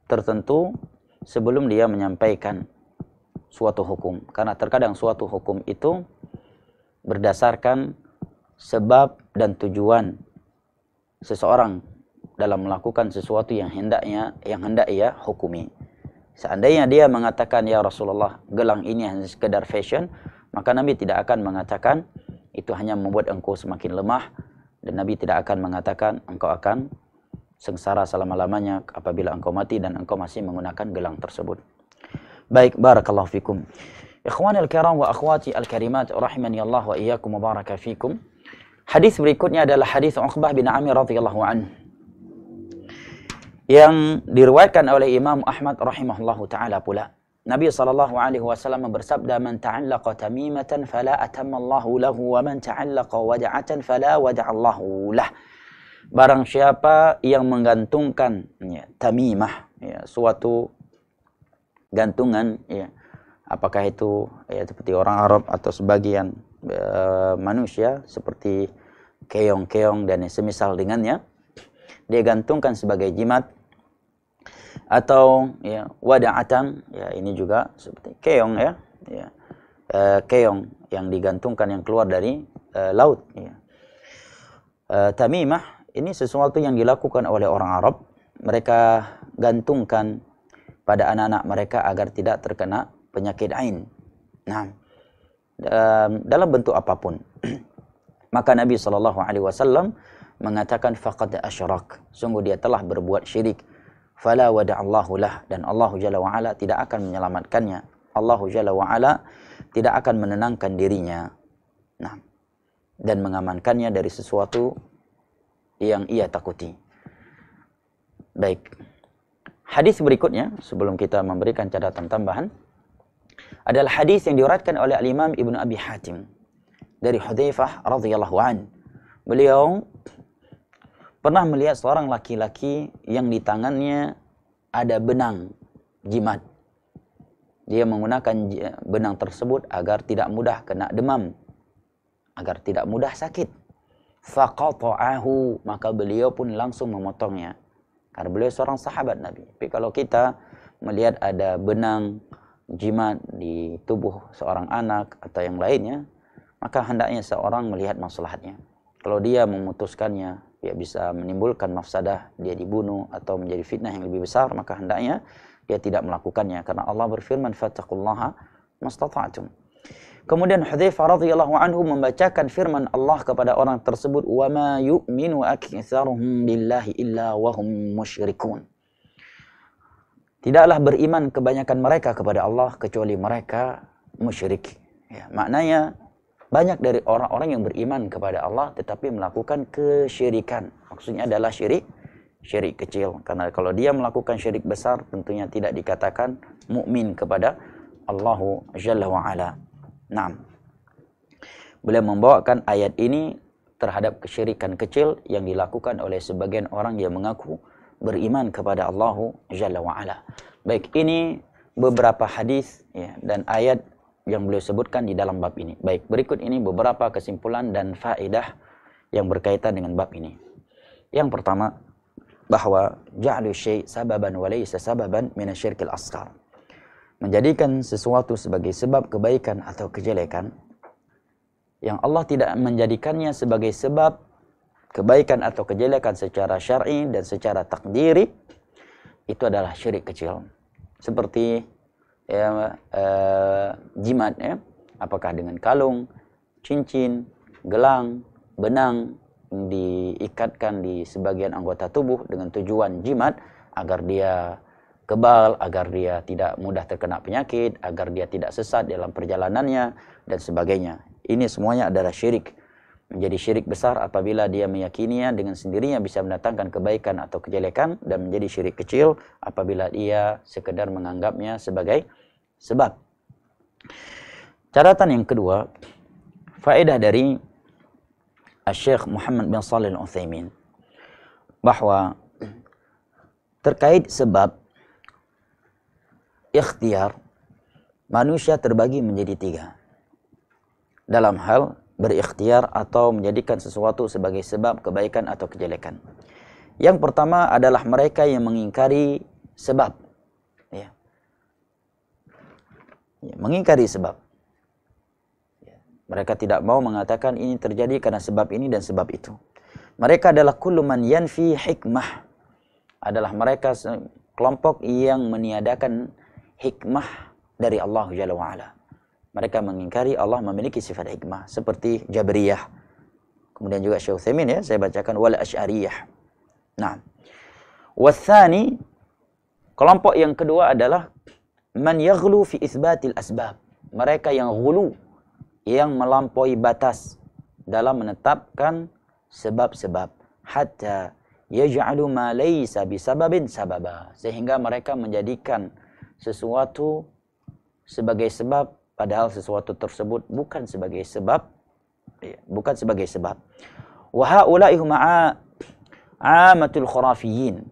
tertentu sebelum dia menyampaikan suatu hukum karena terkadang suatu hukum itu berdasarkan sebab dan tujuan seseorang dalam melakukan sesuatu yang hendaknya yang hendak ia hukumi. Seandainya dia mengatakan ya Rasulullah gelang ini hanya sekedar fashion, maka Nabi tidak akan mengatakan itu hanya membuat engkau semakin lemah dan Nabi tidak akan mengatakan engkau akan sengsara selama-lamanya apabila engkau mati dan engkau masih menggunakan gelang tersebut. Baik, barakallahu fikum. Ikhwan al-kiram wa akhwati al-karimat rahimani Allah wa iyyakum baraka fikum. Hadis berikutnya adalah hadis Uqbah bin Amir radhiyallahu anhu yang diriwayatkan oleh Imam Ahmad rahimahullahu taala pula. Nabi sallallahu alaihi wasallam bersabda man ta'allaqa tamimatan fala atamallahu lahu wa man ta'allaqa wada'atan fala wada'allahu lah. Barang siapa yang menggantungkan ya, tamimah ya, suatu gantungan ya, apakah itu ya, seperti orang Arab atau sebagian uh, manusia seperti keong-keong dan semisal dengannya dia gantungkan sebagai jimat atau ya wada'atan ya ini juga seperti keong ya ya e, keong yang digantungkan yang keluar dari e, laut ya e, tamimah ini sesuatu yang dilakukan oleh orang Arab mereka gantungkan pada anak-anak mereka agar tidak terkena penyakit ain nah dalam bentuk apapun maka Nabi Shallallahu alaihi wasallam mengatakan faqad asyrak sungguh dia telah berbuat syirik fala wada'allahu lah dan Allahu Jalla wa ala tidak akan menyelamatkannya. Allahu Jalla wa ala tidak akan menenangkan dirinya. Nah, dan mengamankannya dari sesuatu yang ia takuti. Baik. Hadis berikutnya sebelum kita memberikan catatan tambahan adalah hadis yang diuratkan oleh Al Imam Ibnu Abi Hatim dari Hudzaifah radhiyallahu an. Beliau pernah melihat seorang laki-laki yang di tangannya ada benang jimat. Dia menggunakan benang tersebut agar tidak mudah kena demam, agar tidak mudah sakit. Faqata'ahu, maka beliau pun langsung memotongnya. Karena beliau seorang sahabat Nabi. Tapi kalau kita melihat ada benang jimat di tubuh seorang anak atau yang lainnya, maka hendaknya seorang melihat maslahatnya. Kalau dia memutuskannya ya bisa menimbulkan mafsadah dia dibunuh atau menjadi fitnah yang lebih besar maka hendaknya dia tidak melakukannya karena Allah berfirman fattaqullaha mastata'tum Kemudian Hudzaifah radhiyallahu anhu membacakan firman Allah kepada orang tersebut wa ma yu'minu aktsaruhum billahi illa wa hum musyrikun Tidaklah beriman kebanyakan mereka kepada Allah kecuali mereka musyrik. Ya, maknanya banyak dari orang-orang yang beriman kepada Allah tetapi melakukan kesyirikan. Maksudnya adalah syirik syirik kecil. Karena kalau dia melakukan syirik besar tentunya tidak dikatakan mukmin kepada Allahu Jalla wa Ala. Naam. Beliau membawakan ayat ini terhadap kesyirikan kecil yang dilakukan oleh sebagian orang yang mengaku beriman kepada Allahu Jalla wa Ala. Baik, ini beberapa hadis ya, dan ayat yang beliau sebutkan di dalam bab ini. Baik, berikut ini beberapa kesimpulan dan faedah yang berkaitan dengan bab ini. Yang pertama, bahwa ja'lu syai' sababan wa laysa sababan min asyirkil asghar. Menjadikan sesuatu sebagai sebab kebaikan atau kejelekan yang Allah tidak menjadikannya sebagai sebab kebaikan atau kejelekan secara syar'i dan secara takdiri itu adalah syirik kecil. Seperti ya, uh, jimat ya apakah dengan kalung cincin gelang benang diikatkan di sebagian anggota tubuh dengan tujuan jimat agar dia kebal agar dia tidak mudah terkena penyakit agar dia tidak sesat dalam perjalanannya dan sebagainya ini semuanya adalah syirik menjadi syirik besar apabila dia meyakininya dengan sendirinya bisa mendatangkan kebaikan atau kejelekan dan menjadi syirik kecil apabila ia sekedar menganggapnya sebagai sebab. Catatan yang kedua, faedah dari Syekh Muhammad bin Shalih Al-Utsaimin bahwa terkait sebab ikhtiar manusia terbagi menjadi tiga dalam hal berikhtiar atau menjadikan sesuatu sebagai sebab kebaikan atau kejelekan. Yang pertama adalah mereka yang mengingkari sebab. Ya. Ya, mengingkari sebab. Ya. Mereka tidak mau mengatakan ini terjadi karena sebab ini dan sebab itu. Mereka adalah kuluman yanfi hikmah. Adalah mereka kelompok yang meniadakan hikmah dari Allah Jalla wa'ala mereka mengingkari Allah memiliki sifat hikmah seperti Jabriyah. Kemudian juga Syekh Utsaimin ya, saya bacakan wal Asy'ariyah. Nah, wathani kelompok yang kedua adalah man yaghlu fi isbatil asbab. Mereka yang ghulu yang melampaui batas dalam menetapkan sebab-sebab hatta yaj'alu ma laysa sababin sababa sehingga mereka menjadikan sesuatu sebagai sebab padahal sesuatu tersebut bukan sebagai sebab ya, bukan sebagai sebab wa haula'i hum amatul khurafiyin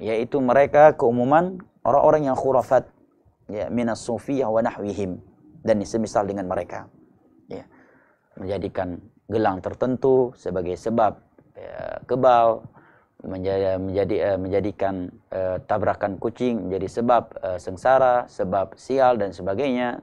yaitu mereka keumuman orang-orang yang khurafat ya minas sufiyah wa nahwihim dan semisal dengan mereka ya menjadikan gelang tertentu sebagai sebab ya, kebal menjadi, menjadi eh, menjadikan uh, tabrakan kucing menjadi sebab uh, sengsara, sebab sial dan sebagainya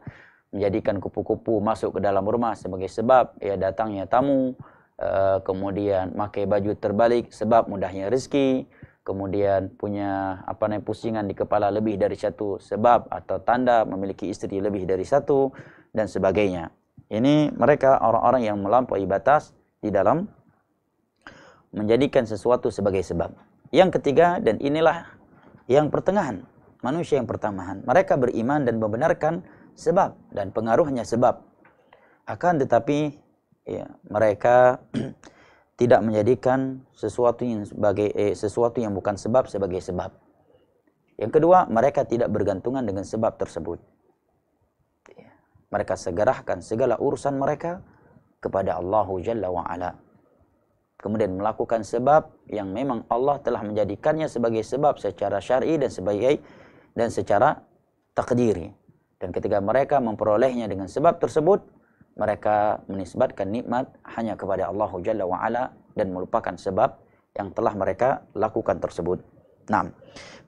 menjadikan kupu-kupu masuk ke dalam rumah sebagai sebab ya datangnya tamu, eh, kemudian pakai baju terbalik sebab mudahnya rezeki, kemudian punya apa namanya pusingan di kepala lebih dari satu sebab atau tanda memiliki istri lebih dari satu dan sebagainya. Ini mereka orang-orang yang melampaui batas di dalam menjadikan sesuatu sebagai sebab. Yang ketiga dan inilah yang pertengahan, manusia yang pertamaan Mereka beriman dan membenarkan sebab dan pengaruhnya sebab. Akan tetapi ya, mereka tidak menjadikan sesuatu yang sebagai eh, sesuatu yang bukan sebab sebagai sebab. Yang kedua, mereka tidak bergantungan dengan sebab tersebut. Ya, mereka segerahkan segala urusan mereka kepada Allah Jalla wa ala. Kemudian melakukan sebab yang memang Allah telah menjadikannya sebagai sebab secara syar'i dan sebagai dan secara takdiri. Dan ketika mereka memperolehnya dengan sebab tersebut, mereka menisbatkan nikmat hanya kepada Allah Jalla dan melupakan sebab yang telah mereka lakukan tersebut. Nah,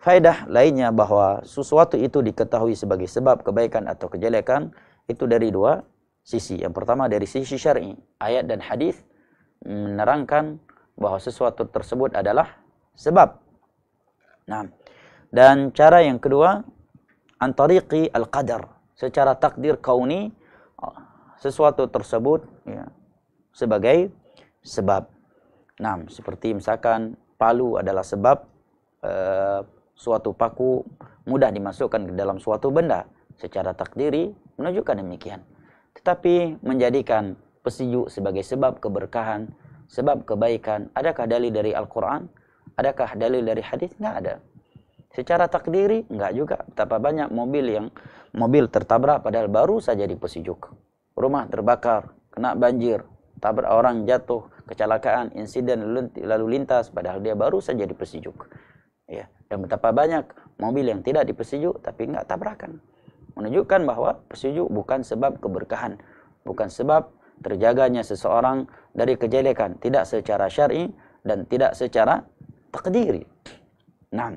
faedah lainnya bahwa sesuatu itu diketahui sebagai sebab kebaikan atau kejelekan itu dari dua sisi. Yang pertama dari sisi syar'i, ayat dan hadis menerangkan bahwa sesuatu tersebut adalah sebab. Nah, dan cara yang kedua antariqi al-qadar secara takdir kauni sesuatu tersebut ya, sebagai sebab. Nah, seperti misalkan palu adalah sebab eh, suatu paku mudah dimasukkan ke dalam suatu benda secara takdiri menunjukkan demikian. Tetapi menjadikan pesiju sebagai sebab keberkahan, sebab kebaikan, adakah dalil dari Al-Qur'an? Adakah dalil dari hadis? Tidak ada. Secara takdiri enggak juga. Betapa banyak mobil yang mobil tertabrak padahal baru saja Pesijuk. Rumah terbakar, kena banjir, tabrak orang jatuh, kecelakaan, insiden lalu lintas padahal dia baru saja Pesijuk. Ya, dan betapa banyak mobil yang tidak Pesijuk tapi enggak tabrakan. Menunjukkan bahwa Pesijuk bukan sebab keberkahan, bukan sebab terjaganya seseorang dari kejelekan, tidak secara syar'i dan tidak secara takdiri. Nah,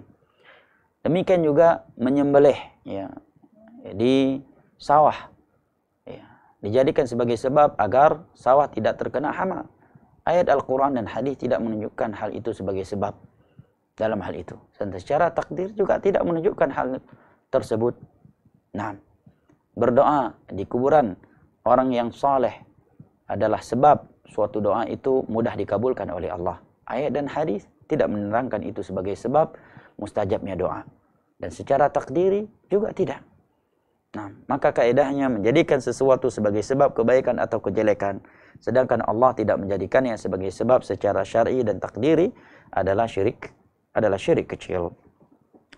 Demikian juga menyembelih ya. Di sawah. Ya. Dijadikan sebagai sebab agar sawah tidak terkena hama. Ayat Al-Quran dan hadis tidak menunjukkan hal itu sebagai sebab dalam hal itu. Dan secara takdir juga tidak menunjukkan hal tersebut. Nah, berdoa di kuburan orang yang saleh adalah sebab suatu doa itu mudah dikabulkan oleh Allah. Ayat dan hadis tidak menerangkan itu sebagai sebab mustajabnya doa. Dan secara takdiri juga tidak. Nah, maka kaedahnya menjadikan sesuatu sebagai sebab kebaikan atau kejelekan. Sedangkan Allah tidak menjadikannya sebagai sebab secara syar'i dan takdiri adalah syirik adalah syirik kecil.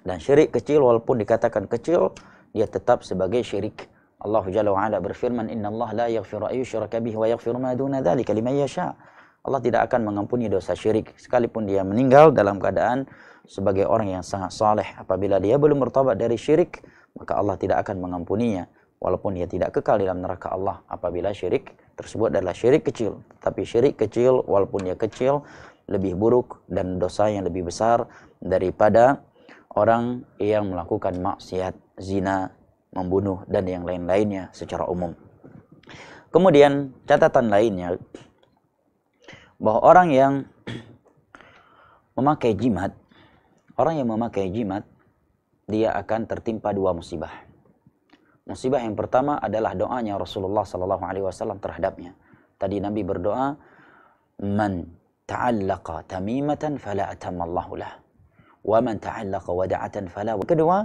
Dan syirik kecil walaupun dikatakan kecil, dia tetap sebagai syirik. Allah Jalla wa'ala berfirman, Inna Allah la yaghfiru ayyushraka bihi wa yaghfiru ma duna dhalika liman yasha. Allah tidak akan mengampuni dosa syirik sekalipun dia meninggal dalam keadaan sebagai orang yang sangat saleh apabila dia belum bertobat dari syirik maka Allah tidak akan mengampuninya walaupun dia tidak kekal dalam neraka Allah apabila syirik tersebut adalah syirik kecil tapi syirik kecil walaupun dia kecil lebih buruk dan dosa yang lebih besar daripada orang yang melakukan maksiat zina membunuh dan yang lain-lainnya secara umum kemudian catatan lainnya bahwa orang yang memakai jimat Orang yang memakai jimat, dia akan tertimpa dua musibah. Musibah yang pertama adalah doanya Rasulullah Sallallahu Alaihi Wasallam terhadapnya. Tadi Nabi berdoa, "Man ta'allaqa tamimatan fala atamallahu lah, wa man ta'allaqa wada'atan fala." Kedua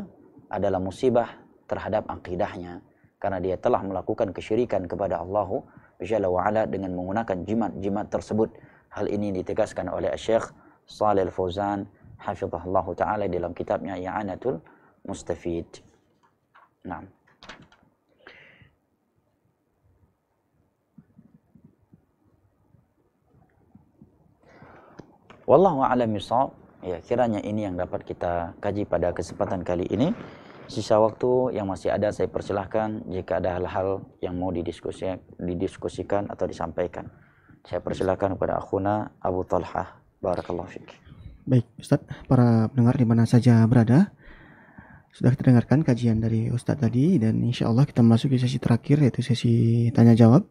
adalah musibah terhadap akidahnya karena dia telah melakukan kesyirikan kepada Allah Jalla wa ala dengan menggunakan jimat-jimat tersebut. Hal ini ditegaskan oleh Syekh Salih Fauzan hafizahullah taala dalam kitabnya I'anatul Mustafid. Nah. Wallahu a'lam bishawab. Ya, kiranya ini yang dapat kita kaji pada kesempatan kali ini. Sisa waktu yang masih ada saya persilahkan jika ada hal-hal yang mau didiskusikan, didiskusikan atau disampaikan. Saya persilahkan kepada akhuna Abu Talha Barakallahu fiqh. Baik, Ustadz, para pendengar di mana saja berada, sudah kita dengarkan kajian dari Ustadz tadi dan insya Allah kita masuk ke sesi terakhir yaitu sesi tanya jawab.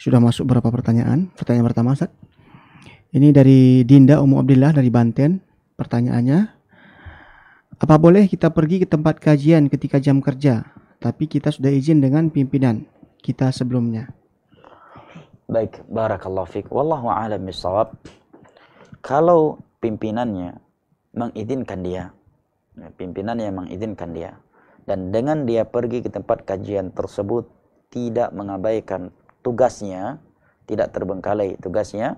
Sudah masuk beberapa pertanyaan. Pertanyaan pertama Ustadz, ini dari Dinda Umu Abdillah dari Banten. Pertanyaannya, apa boleh kita pergi ke tempat kajian ketika jam kerja, tapi kita sudah izin dengan pimpinan kita sebelumnya? Baik, barakallahu fiik. Wallahu a'lam Kalau pimpinannya mengizinkan dia. Ya, pimpinannya mengizinkan dia. Dan dengan dia pergi ke tempat kajian tersebut, tidak mengabaikan tugasnya, tidak terbengkalai tugasnya,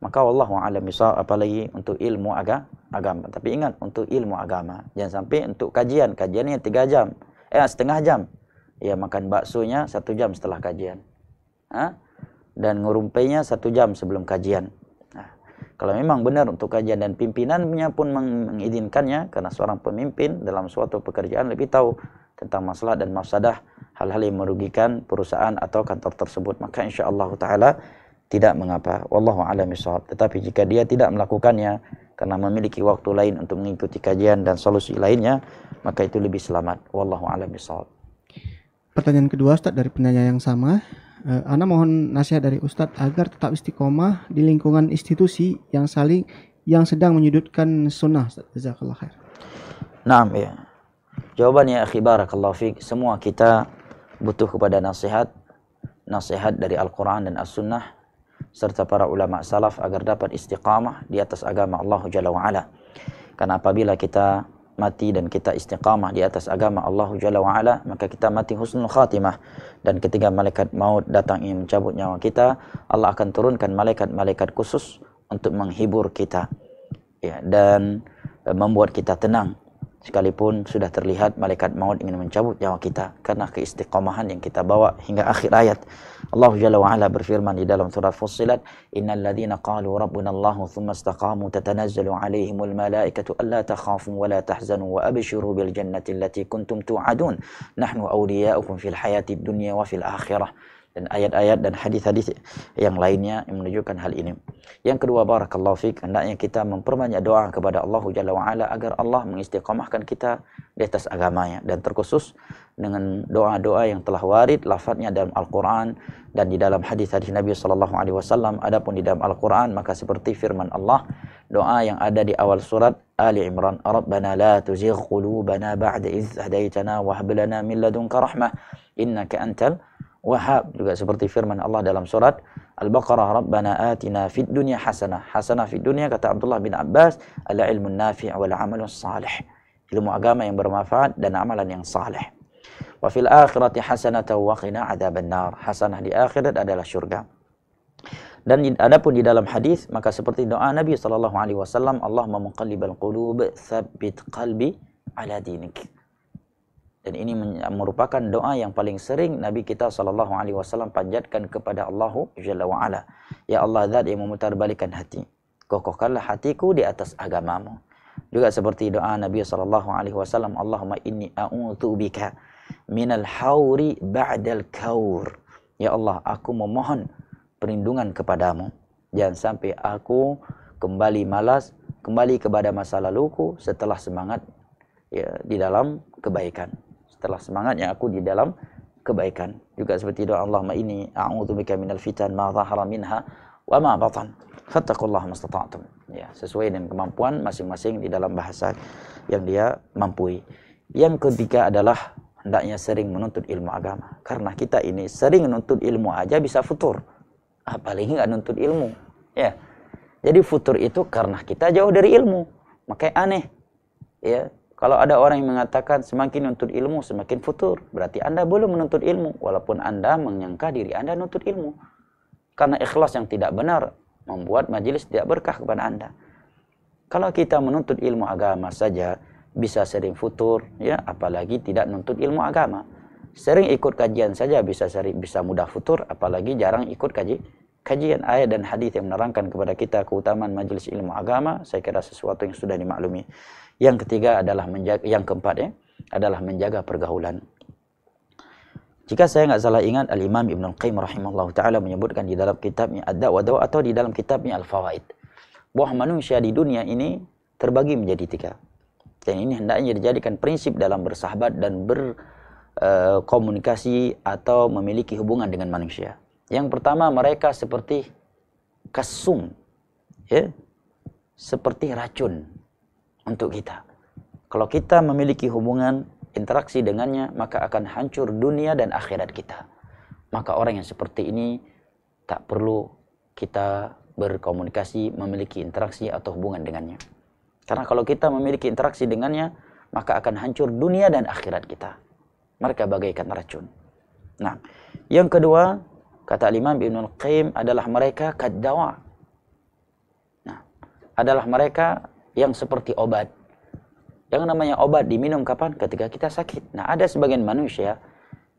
maka Allah alam apalagi untuk ilmu aga, agama. Tapi ingat untuk ilmu agama, jangan sampai untuk kajian, kajiannya tiga jam, eh setengah jam. Ya makan baksonya satu jam setelah kajian. Hah? Dan ngurumpainya satu jam sebelum kajian. Kalau memang benar untuk kajian dan pimpinannya pun mengizinkannya karena seorang pemimpin dalam suatu pekerjaan lebih tahu tentang masalah dan mafsadah hal-hal yang merugikan perusahaan atau kantor tersebut maka insya Allah taala tidak mengapa wallahu alam tetapi jika dia tidak melakukannya karena memiliki waktu lain untuk mengikuti kajian dan solusi lainnya maka itu lebih selamat wallahu alam Pertanyaan kedua Ustaz dari penanya yang sama Eh, Ana mohon nasihat dari Ustadz agar tetap istiqomah di lingkungan institusi yang saling yang sedang menyudutkan sunnah. Jazakallah khair. Naam ya. Jawabannya akhi barakallahu fiik. Semua kita butuh kepada nasihat nasihat dari Al-Quran dan As-Sunnah serta para ulama salaf agar dapat istiqamah di atas agama Allah Jalla wa'ala. Karena apabila kita mati dan kita istiqamah di atas agama Allah Jalla wa'ala, maka kita mati husnul khatimah. Dan ketika malaikat maut datang ingin mencabut nyawa kita, Allah akan turunkan malaikat-malaikat khusus untuk menghibur kita. Ya, dan eh, membuat kita tenang. Sekalipun sudah terlihat malaikat maut ingin mencabut nyawa kita. Karena keistiqamahan yang kita bawa hingga akhir ayat. Allah Jalla wa'ala berfirman di dalam surah Fussilat, Innal ladhina qalu rabbuna Allah thumma istaqamu tatanazzalu alaihimul malaikatu alla takhafu wa la tahzanu wa abshiru bil jannati allati kuntum tu'adun. Nahnu awliya'ukum fil hayati dunya wa fil akhirah. dan ayat-ayat dan hadis-hadis yang lainnya yang menunjukkan hal ini. Yang kedua barakallahu fiik hendaknya kita memperbanyak doa kepada Allah Jalla wa ala agar Allah mengistiqamahkan kita di atas agamanya dan terkhusus dengan doa-doa yang telah warid lafadznya dalam Al-Qur'an dan di dalam hadis-hadis Nabi sallallahu alaihi wasallam adapun di dalam Al-Qur'an maka seperti firman Allah doa yang ada di awal surat Ali Imran Rabbana la tuzigh qulubana ba'da idh hadaytana wa hab lana min ladunka rahmah innaka antal Wahab juga seperti firman Allah dalam surat Al-Baqarah Rabbana atina fid dunya hasanah hasanah fid dunya kata Abdullah bin Abbas ala ilmun nafi' wal amalun salih ilmu agama yang bermanfaat dan amalan yang wa fil akhirati wa qina nar hasanah di akhirat adalah syurga dan adapun di dalam hadis maka seperti doa Nabi sallallahu alaihi wasallam Allah memuqallibal qulub tsabbit qalbi ala dinik dan ini merupakan doa yang paling sering Nabi kita sallallahu alaihi wasallam panjatkan kepada Allah Jalla wa ala. Ya Allah zat yang memutarbalikkan hati. Kokohkanlah hatiku di atas agamamu. Juga seperti doa Nabi sallallahu alaihi wasallam, Allahumma inni a'udzu bika minal hauri ba'dal kaur. Ya Allah, aku memohon perlindungan kepadamu. Jangan sampai aku kembali malas, kembali kepada masa laluku setelah semangat ya, di dalam kebaikan telah semangatnya aku di dalam kebaikan. Juga seperti doa Allah Allahumma ini a'udzubika minal fitan ma zahara minha wa ma batan. Fattaqullaha mastata'tum. Ya, sesuai dengan kemampuan masing-masing di dalam bahasa yang dia mampu. Yang ketiga adalah hendaknya sering menuntut ilmu agama. Karena kita ini sering menuntut ilmu aja bisa futur. Apalagi nggak nuntut ilmu. Ya. Jadi futur itu karena kita jauh dari ilmu. Makanya aneh. Ya, kalau ada orang yang mengatakan semakin nuntut ilmu semakin futur, berarti Anda belum menuntut ilmu walaupun Anda menyangka diri Anda nuntut ilmu. Karena ikhlas yang tidak benar membuat majelis tidak berkah kepada Anda. Kalau kita menuntut ilmu agama saja bisa sering futur, ya apalagi tidak menuntut ilmu agama. Sering ikut kajian saja bisa sering bisa mudah futur, apalagi jarang ikut kaji kajian ayat dan hadis yang menerangkan kepada kita keutamaan majelis ilmu agama, saya kira sesuatu yang sudah dimaklumi. Yang ketiga adalah menjaga, yang keempat ya, adalah menjaga pergaulan. Jika saya nggak salah ingat Al-Imam Ibn qayyim rahimahullah ta'ala menyebutkan di dalam kitabnya ada wadaw atau di dalam kitabnya Al-Fawaid. Bahwa manusia di dunia ini terbagi menjadi tiga. Dan ini hendaknya dijadikan prinsip dalam bersahabat dan berkomunikasi eh, uh, atau memiliki hubungan dengan manusia. Yang pertama mereka seperti kasum, ya, seperti racun untuk kita. Kalau kita memiliki hubungan interaksi dengannya, maka akan hancur dunia dan akhirat kita. Maka orang yang seperti ini tak perlu kita berkomunikasi, memiliki interaksi atau hubungan dengannya. Karena kalau kita memiliki interaksi dengannya, maka akan hancur dunia dan akhirat kita. Mereka bagaikan racun. Nah, yang kedua, kata Imam Ibn Al-Qayyim adalah mereka kaddawa. Nah, adalah mereka yang seperti obat. Yang namanya obat diminum kapan? Ketika kita sakit. Nah, ada sebagian manusia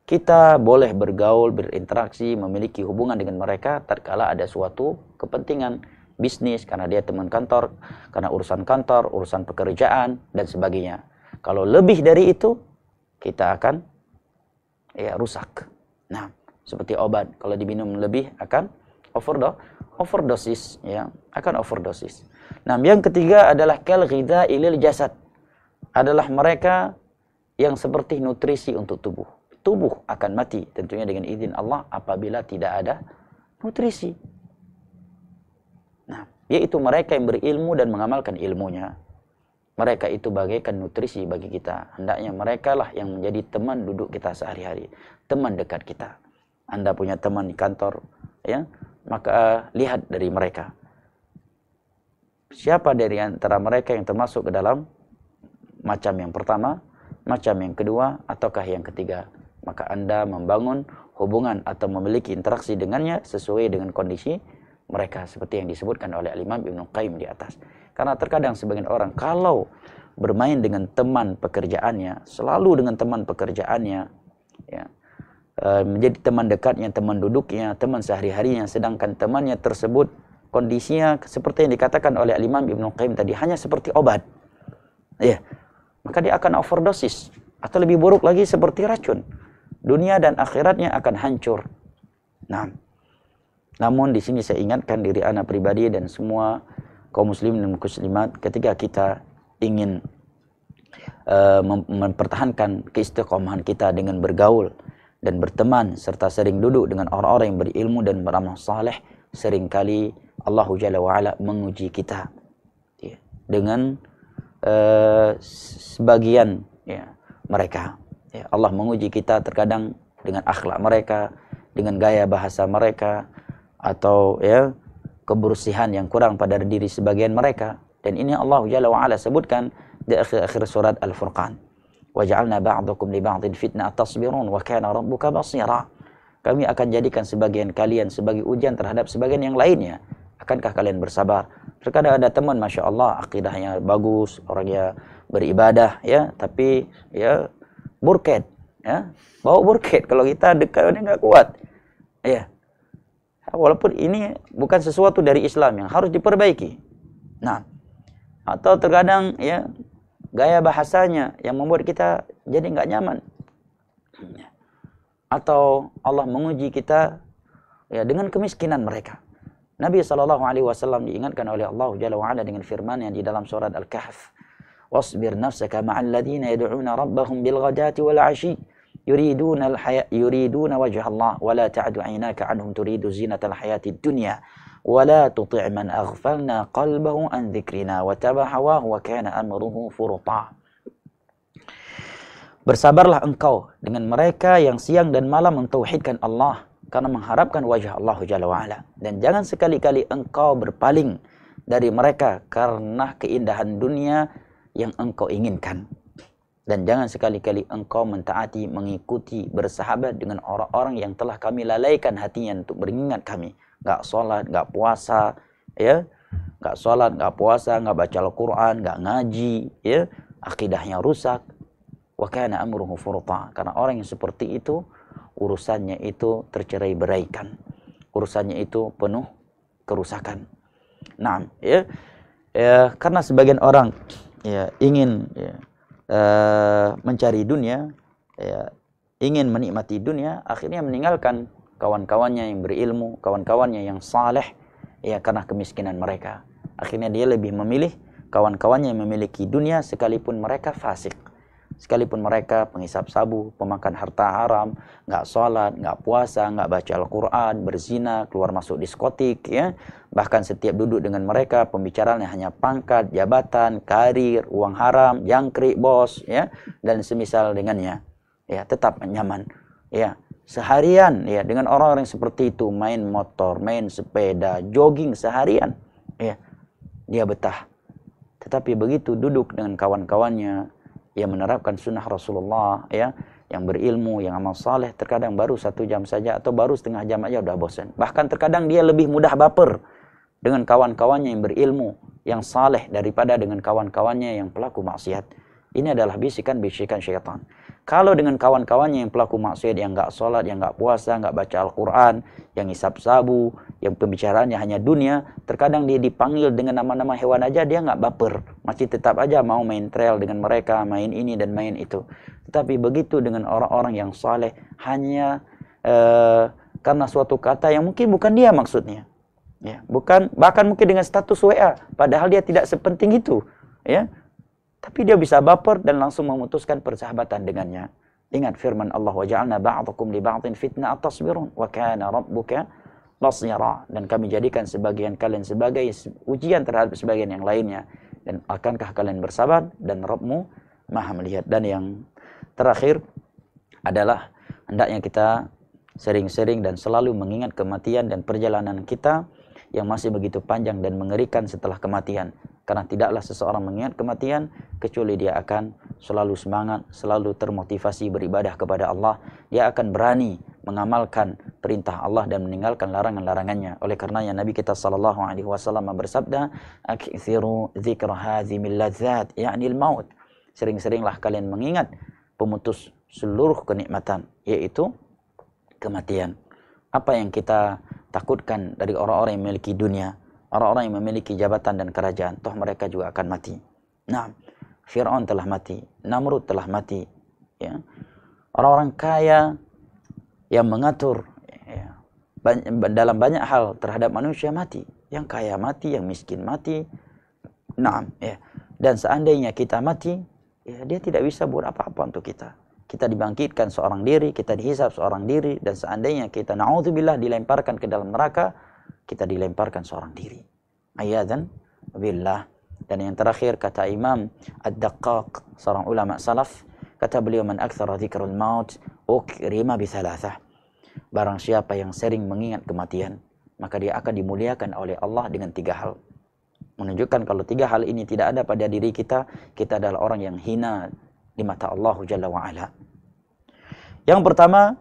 kita boleh bergaul, berinteraksi, memiliki hubungan dengan mereka terkala ada suatu kepentingan bisnis karena dia teman kantor, karena urusan kantor, urusan pekerjaan dan sebagainya. Kalau lebih dari itu, kita akan ya rusak. Nah, seperti obat kalau diminum lebih akan overdosis ya, akan overdosis. Nah, yang ketiga adalah kal ghidha ilil jasad. Adalah mereka yang seperti nutrisi untuk tubuh. Tubuh akan mati tentunya dengan izin Allah apabila tidak ada nutrisi. Nah, yaitu mereka yang berilmu dan mengamalkan ilmunya. Mereka itu bagaikan nutrisi bagi kita. Hendaknya mereka lah yang menjadi teman duduk kita sehari-hari, teman dekat kita. Anda punya teman di kantor, ya, maka uh, lihat dari mereka siapa dari antara mereka yang termasuk ke dalam macam yang pertama, macam yang kedua, ataukah yang ketiga. Maka Anda membangun hubungan atau memiliki interaksi dengannya sesuai dengan kondisi mereka seperti yang disebutkan oleh Imam Ibn Qayyim di atas. Karena terkadang sebagian orang kalau bermain dengan teman pekerjaannya, selalu dengan teman pekerjaannya, ya, eh, menjadi teman dekatnya, teman duduknya, teman sehari-harinya, sedangkan temannya tersebut kondisinya seperti yang dikatakan oleh Imam Ibnu Qayyim tadi hanya seperti obat. Ya. Maka dia akan overdosis atau lebih buruk lagi seperti racun. Dunia dan akhiratnya akan hancur. Nah, namun di sini saya ingatkan diri anak pribadi dan semua kaum muslim dan muslimat ketika kita ingin eh, mempertahankan keistiqomahan kita dengan bergaul dan berteman serta sering duduk dengan orang-orang yang berilmu dan beramal saleh seringkali Allah Jalla wa'ala menguji kita ya, dengan uh, sebagian ya, mereka. Ya, Allah menguji kita terkadang dengan akhlak mereka, dengan gaya bahasa mereka, atau ya kebersihan yang kurang pada diri sebagian mereka. Dan ini Allah Jalla wa'ala sebutkan di akhir-akhir surat Al-Furqan. وَجَعَلْنَا بَعْضَكُمْ لِبَعْضٍ فِتْنَةً تَصْبِرُونَ وَكَانَ رَبُّكَ بَصِيرًا kami akan jadikan sebagian kalian sebagai ujian terhadap sebagian yang lainnya. Akankah kalian bersabar? Terkadang ada teman, masya Allah, akidahnya bagus, orangnya beribadah, ya, tapi ya burket, ya, bawa burket. Kalau kita ini nggak kuat, ya. Walaupun ini bukan sesuatu dari Islam yang harus diperbaiki. Nah, atau terkadang ya gaya bahasanya yang membuat kita jadi nggak nyaman. Ya. atau Allah menguji kita ya dengan kemiskinan mereka. Nabi Shallallahu Alaihi Wasallam diingatkan oleh Allah Jalla wa ala dengan firman yang di dalam surat Al-Kahf. Wasbir nafsaka ma'al ladina yad'una rabbahum bil ghadati wal 'ashi yuriduna al yuriduna wajha Allah wa la ta'du 'ainaka 'anhum turidu zinata al hayati dunya wa la tuti' man aghfalna qalbahu an dhikrina wa taba hawahu wa kana amruhu furta. Bersabarlah engkau dengan mereka yang siang dan malam mentauhidkan Allah karena mengharapkan wajah Allah Jalla wa'ala. Dan jangan sekali-kali engkau berpaling dari mereka karena keindahan dunia yang engkau inginkan. Dan jangan sekali-kali engkau mentaati, mengikuti, bersahabat dengan orang-orang yang telah kami lalaikan hatinya untuk beringat kami. Gak sholat, gak puasa, ya. Gak sholat, gak puasa, gak baca Al-Quran, gak ngaji, ya. Akidahnya rusak, wa kana amruhu furta karena orang yang seperti itu urusannya itu tercerai beraikan urusannya itu penuh kerusakan nah ya, ya karena sebagian orang ya ingin ya, uh, mencari dunia ya, ingin menikmati dunia akhirnya meninggalkan kawan-kawannya yang berilmu kawan-kawannya yang saleh ya karena kemiskinan mereka akhirnya dia lebih memilih kawan-kawannya yang memiliki dunia sekalipun mereka fasik Sekalipun mereka penghisap sabu, pemakan harta haram, nggak sholat, nggak puasa, nggak baca Al-Quran, berzina, keluar masuk diskotik, ya. Bahkan setiap duduk dengan mereka, pembicaraannya hanya pangkat, jabatan, karir, uang haram, jangkrik, bos, ya. Dan semisal dengannya, ya tetap nyaman. Ya, seharian ya dengan orang-orang seperti itu main motor, main sepeda, jogging seharian ya dia betah. Tetapi begitu duduk dengan kawan-kawannya, yang menerapkan sunnah Rasulullah ya yang berilmu, yang amal saleh terkadang baru satu jam saja atau baru setengah jam aja udah bosan. Bahkan terkadang dia lebih mudah baper dengan kawan-kawannya yang berilmu, yang saleh daripada dengan kawan-kawannya yang pelaku maksiat. Ini adalah bisikan-bisikan syaitan. Kalau dengan kawan-kawannya yang pelaku maksiat, yang nggak sholat, yang nggak puasa, nggak baca Al-Quran, yang isap sabu, yang pembicaraannya hanya dunia, terkadang dia dipanggil dengan nama-nama hewan aja dia nggak baper, masih tetap aja mau main trail dengan mereka, main ini dan main itu. Tetapi begitu dengan orang-orang yang saleh hanya uh, karena suatu kata yang mungkin bukan dia maksudnya, ya bukan bahkan mungkin dengan status WA, padahal dia tidak sepenting itu, ya. Tapi dia bisa baper dan langsung memutuskan persahabatan dengannya. Ingat firman Allah, "Waja'alna ba'dakum li ba'din fitnah atasbirun wa kana rabbuka nasira dan kami jadikan sebagian kalian sebagai ujian terhadap sebagian yang lainnya dan akankah kalian bersabar dan Rabbmu maha melihat dan yang terakhir adalah hendaknya kita sering-sering dan selalu mengingat kematian dan perjalanan kita yang masih begitu panjang dan mengerikan setelah kematian karena tidaklah seseorang mengingat kematian kecuali dia akan selalu semangat, selalu termotivasi beribadah kepada Allah, dia akan berani mengamalkan perintah Allah dan meninggalkan larangan-larangannya. Oleh karenanya Nabi kita sallallahu alaihi wasallam bersabda, "Aktsiru dzikra hadzimil ladzat," yakni maut. Sering-seringlah kalian mengingat pemutus seluruh kenikmatan, yaitu kematian. Apa yang kita takutkan dari orang-orang yang memiliki dunia, orang-orang yang memiliki jabatan dan kerajaan, toh mereka juga akan mati. Nah, Fir'aun telah mati, Namrud telah mati. Ya. Orang-orang kaya yang mengatur ya, dalam banyak hal terhadap manusia mati. Yang kaya mati, yang miskin mati. Naam, ya. Dan seandainya kita mati, ya dia tidak bisa buat apa-apa untuk kita. Kita dibangkitkan seorang diri, kita dihisap seorang diri dan seandainya kita naudzubillah dilemparkan ke dalam neraka, kita dilemparkan seorang diri. Ayadan billah. Dan yang terakhir kata Imam Ad-Daqqaq, seorang ulama salaf, Kata beliau, Man aktsara dzikrul maut ukrima bisalasah. Barang siapa yang sering mengingat kematian, maka dia akan dimuliakan oleh Allah dengan tiga hal. Menunjukkan kalau tiga hal ini tidak ada pada diri kita, kita adalah orang yang hina di mata Allah Jalla wa'ala. Yang pertama,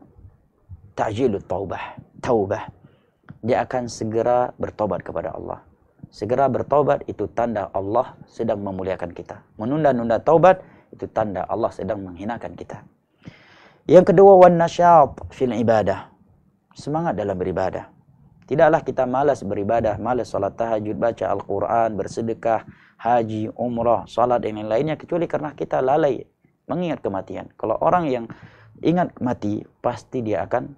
ta'jilut taubah. Taubah. Dia akan segera bertobat kepada Allah. Segera bertobat itu tanda Allah sedang memuliakan kita. Menunda-nunda taubat itu tanda Allah sedang menghinakan kita. Yang kedua, wan nasyat fil ibadah. Semangat dalam beribadah. Tidaklah kita malas beribadah, malas salat tahajud, baca Al-Quran, bersedekah, haji, umrah, salat dan lainnya kecuali karena kita lalai mengingat kematian. Kalau orang yang ingat mati, pasti dia akan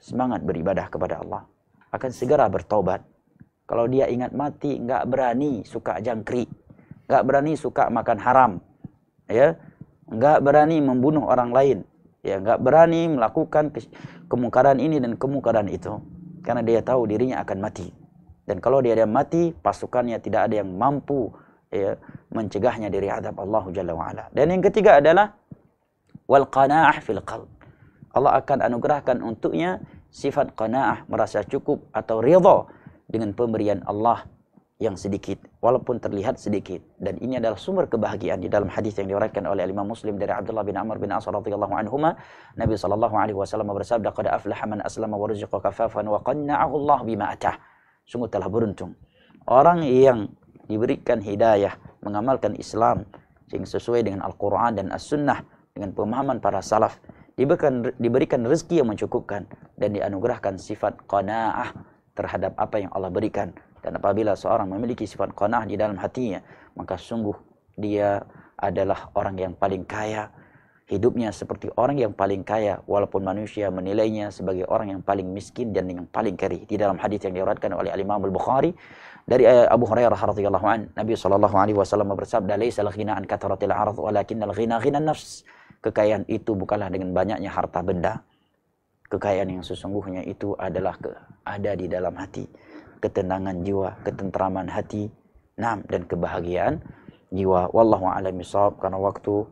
semangat beribadah kepada Allah. Akan segera bertobat. Kalau dia ingat mati, nggak berani suka jangkrik, nggak berani suka makan haram, ya nggak berani membunuh orang lain ya nggak berani melakukan ke kemungkaran ini dan kemungkaran itu karena dia tahu dirinya akan mati dan kalau dia ada mati pasukannya tidak ada yang mampu ya, mencegahnya dari adab Allah Jalla wa'ala dan yang ketiga adalah wal qana'ah fil qalb Allah akan anugerahkan untuknya sifat qana'ah merasa cukup atau ridha dengan pemberian Allah yang sedikit walaupun terlihat sedikit dan ini adalah sumber kebahagiaan di dalam hadis yang diriwayatkan oleh Imam Muslim dari Abdullah bin Amr bin As radhiyallahu anhuma Nabi sallallahu alaihi wasallam bersabda qad aflaha man aslama wa rizqa kafafan wa qanna'ahu Allah bima atah sungguh telah beruntung orang yang diberikan hidayah mengamalkan Islam yang sesuai dengan Al-Qur'an dan As-Sunnah dengan pemahaman para salaf diberikan diberikan rezeki yang mencukupkan dan dianugerahkan sifat qanaah terhadap apa yang Allah berikan dan apabila seorang memiliki sifat konah di dalam hatinya, maka sungguh dia adalah orang yang paling kaya. Hidupnya seperti orang yang paling kaya, walaupun manusia menilainya sebagai orang yang paling miskin dan yang paling keri. Di dalam hadis yang diriwayatkan oleh Al Imam Al Bukhari dari eh, Abu Hurairah radhiyallahu an, Nabi sallallahu alaihi wasallam bersabda, "Laisa al-ghina an kathratil 'arad, walakin al-ghina ghina nafs." Kekayaan itu bukanlah dengan banyaknya harta benda. Kekayaan yang sesungguhnya itu adalah ada di dalam hati ketenangan jiwa, ketentraman hati, nam dan kebahagiaan jiwa. Wallahu a'lam karena waktu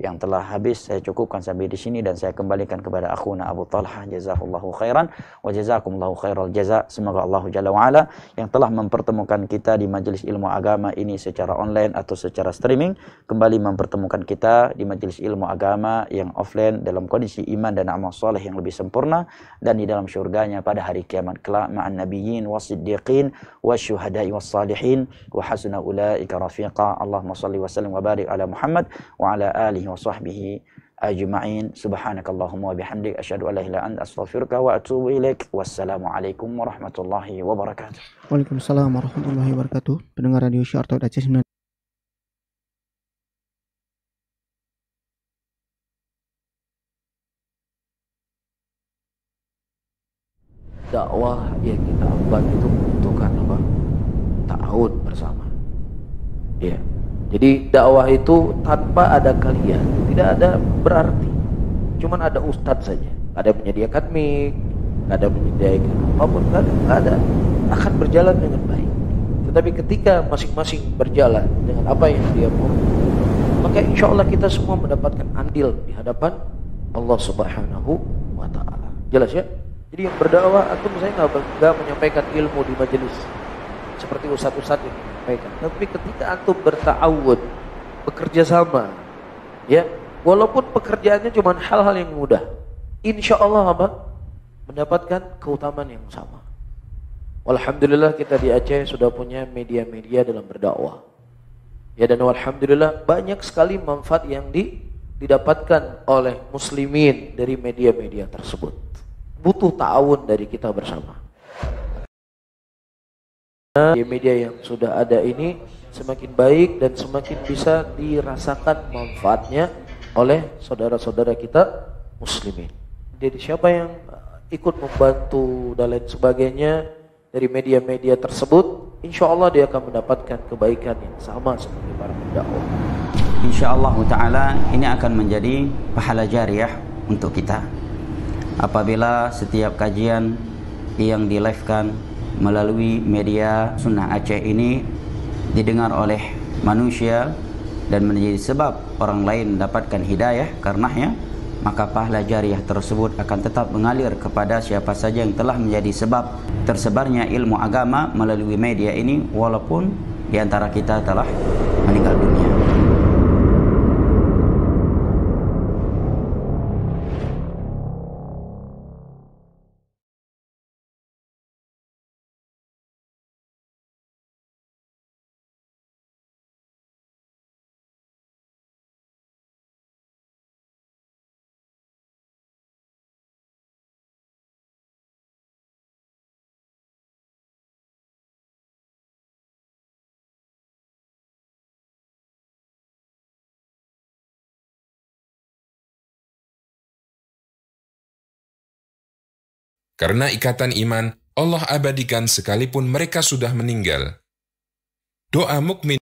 yang telah habis saya cukupkan sampai di sini dan saya kembalikan kepada akhuna Abu Talha jazakallahu khairan wa jazakumullahu khairal jaza semoga Allah Jalla yang telah mempertemukan kita di majelis ilmu agama ini secara online atau secara streaming kembali mempertemukan kita di majelis ilmu agama yang offline dalam kondisi iman dan amal soleh yang lebih sempurna dan di dalam syurganya pada hari kiamat kelak ma'an nabiyyin wasiddiqin wasyuhada'i wassalihin wa hasuna ulaika rafiqa Allahumma salli wa sallim wa barik ala Muhammad wa ala alihi wa sahbihi ajma'in subhanakallahumma wa bihamdik asyhadu an la ilaha astaghfiruka wa atubu ilaik wassalamu alaikum warahmatullahi wabarakatuh Waalaikumsalam warahmatullahi wabarakatuh pendengar radio Aceh 9yang kita itu membutuhkan apa? bersama. Iya. Jadi dakwah itu tanpa ada kalian tidak ada berarti. Cuman ada ustadz saja. Ada menyediakan mic, ada menyediakan apapun, nggak ada, Akan berjalan dengan baik. Tetapi ketika masing-masing berjalan dengan apa yang dia mau, maka insya Allah kita semua mendapatkan andil di hadapan Allah Subhanahu wa Ta'ala. Jelas ya? Jadi yang berdakwah, atau misalnya nggak menyampaikan ilmu di majelis seperti ustadz-ustadz ini sampaikan. Tapi ketika antum bertawud, bekerja sama, ya, walaupun pekerjaannya cuma hal-hal yang mudah, insya Allah apa? Mendapatkan keutamaan yang sama. Alhamdulillah kita di Aceh sudah punya media-media dalam berdakwah. Ya dan alhamdulillah banyak sekali manfaat yang di, didapatkan oleh muslimin dari media-media tersebut. Butuh ta'awun dari kita bersama di media yang sudah ada ini semakin baik dan semakin bisa dirasakan manfaatnya oleh saudara-saudara kita muslimin. Jadi siapa yang eh, ikut membantu dan lain sebagainya dari media-media tersebut, insya Allah dia akan mendapatkan kebaikan yang sama seperti para pendakwah. Insya Allah Taala ini akan menjadi pahala jariah untuk kita apabila setiap kajian yang dilivekan melalui media sunnah Aceh ini didengar oleh manusia dan menjadi sebab orang lain mendapatkan hidayah karenanya maka pahala jariah tersebut akan tetap mengalir kepada siapa saja yang telah menjadi sebab tersebarnya ilmu agama melalui media ini walaupun di antara kita telah meninggal dunia. Karena ikatan iman, Allah abadikan sekalipun mereka sudah meninggal. Doa mukmin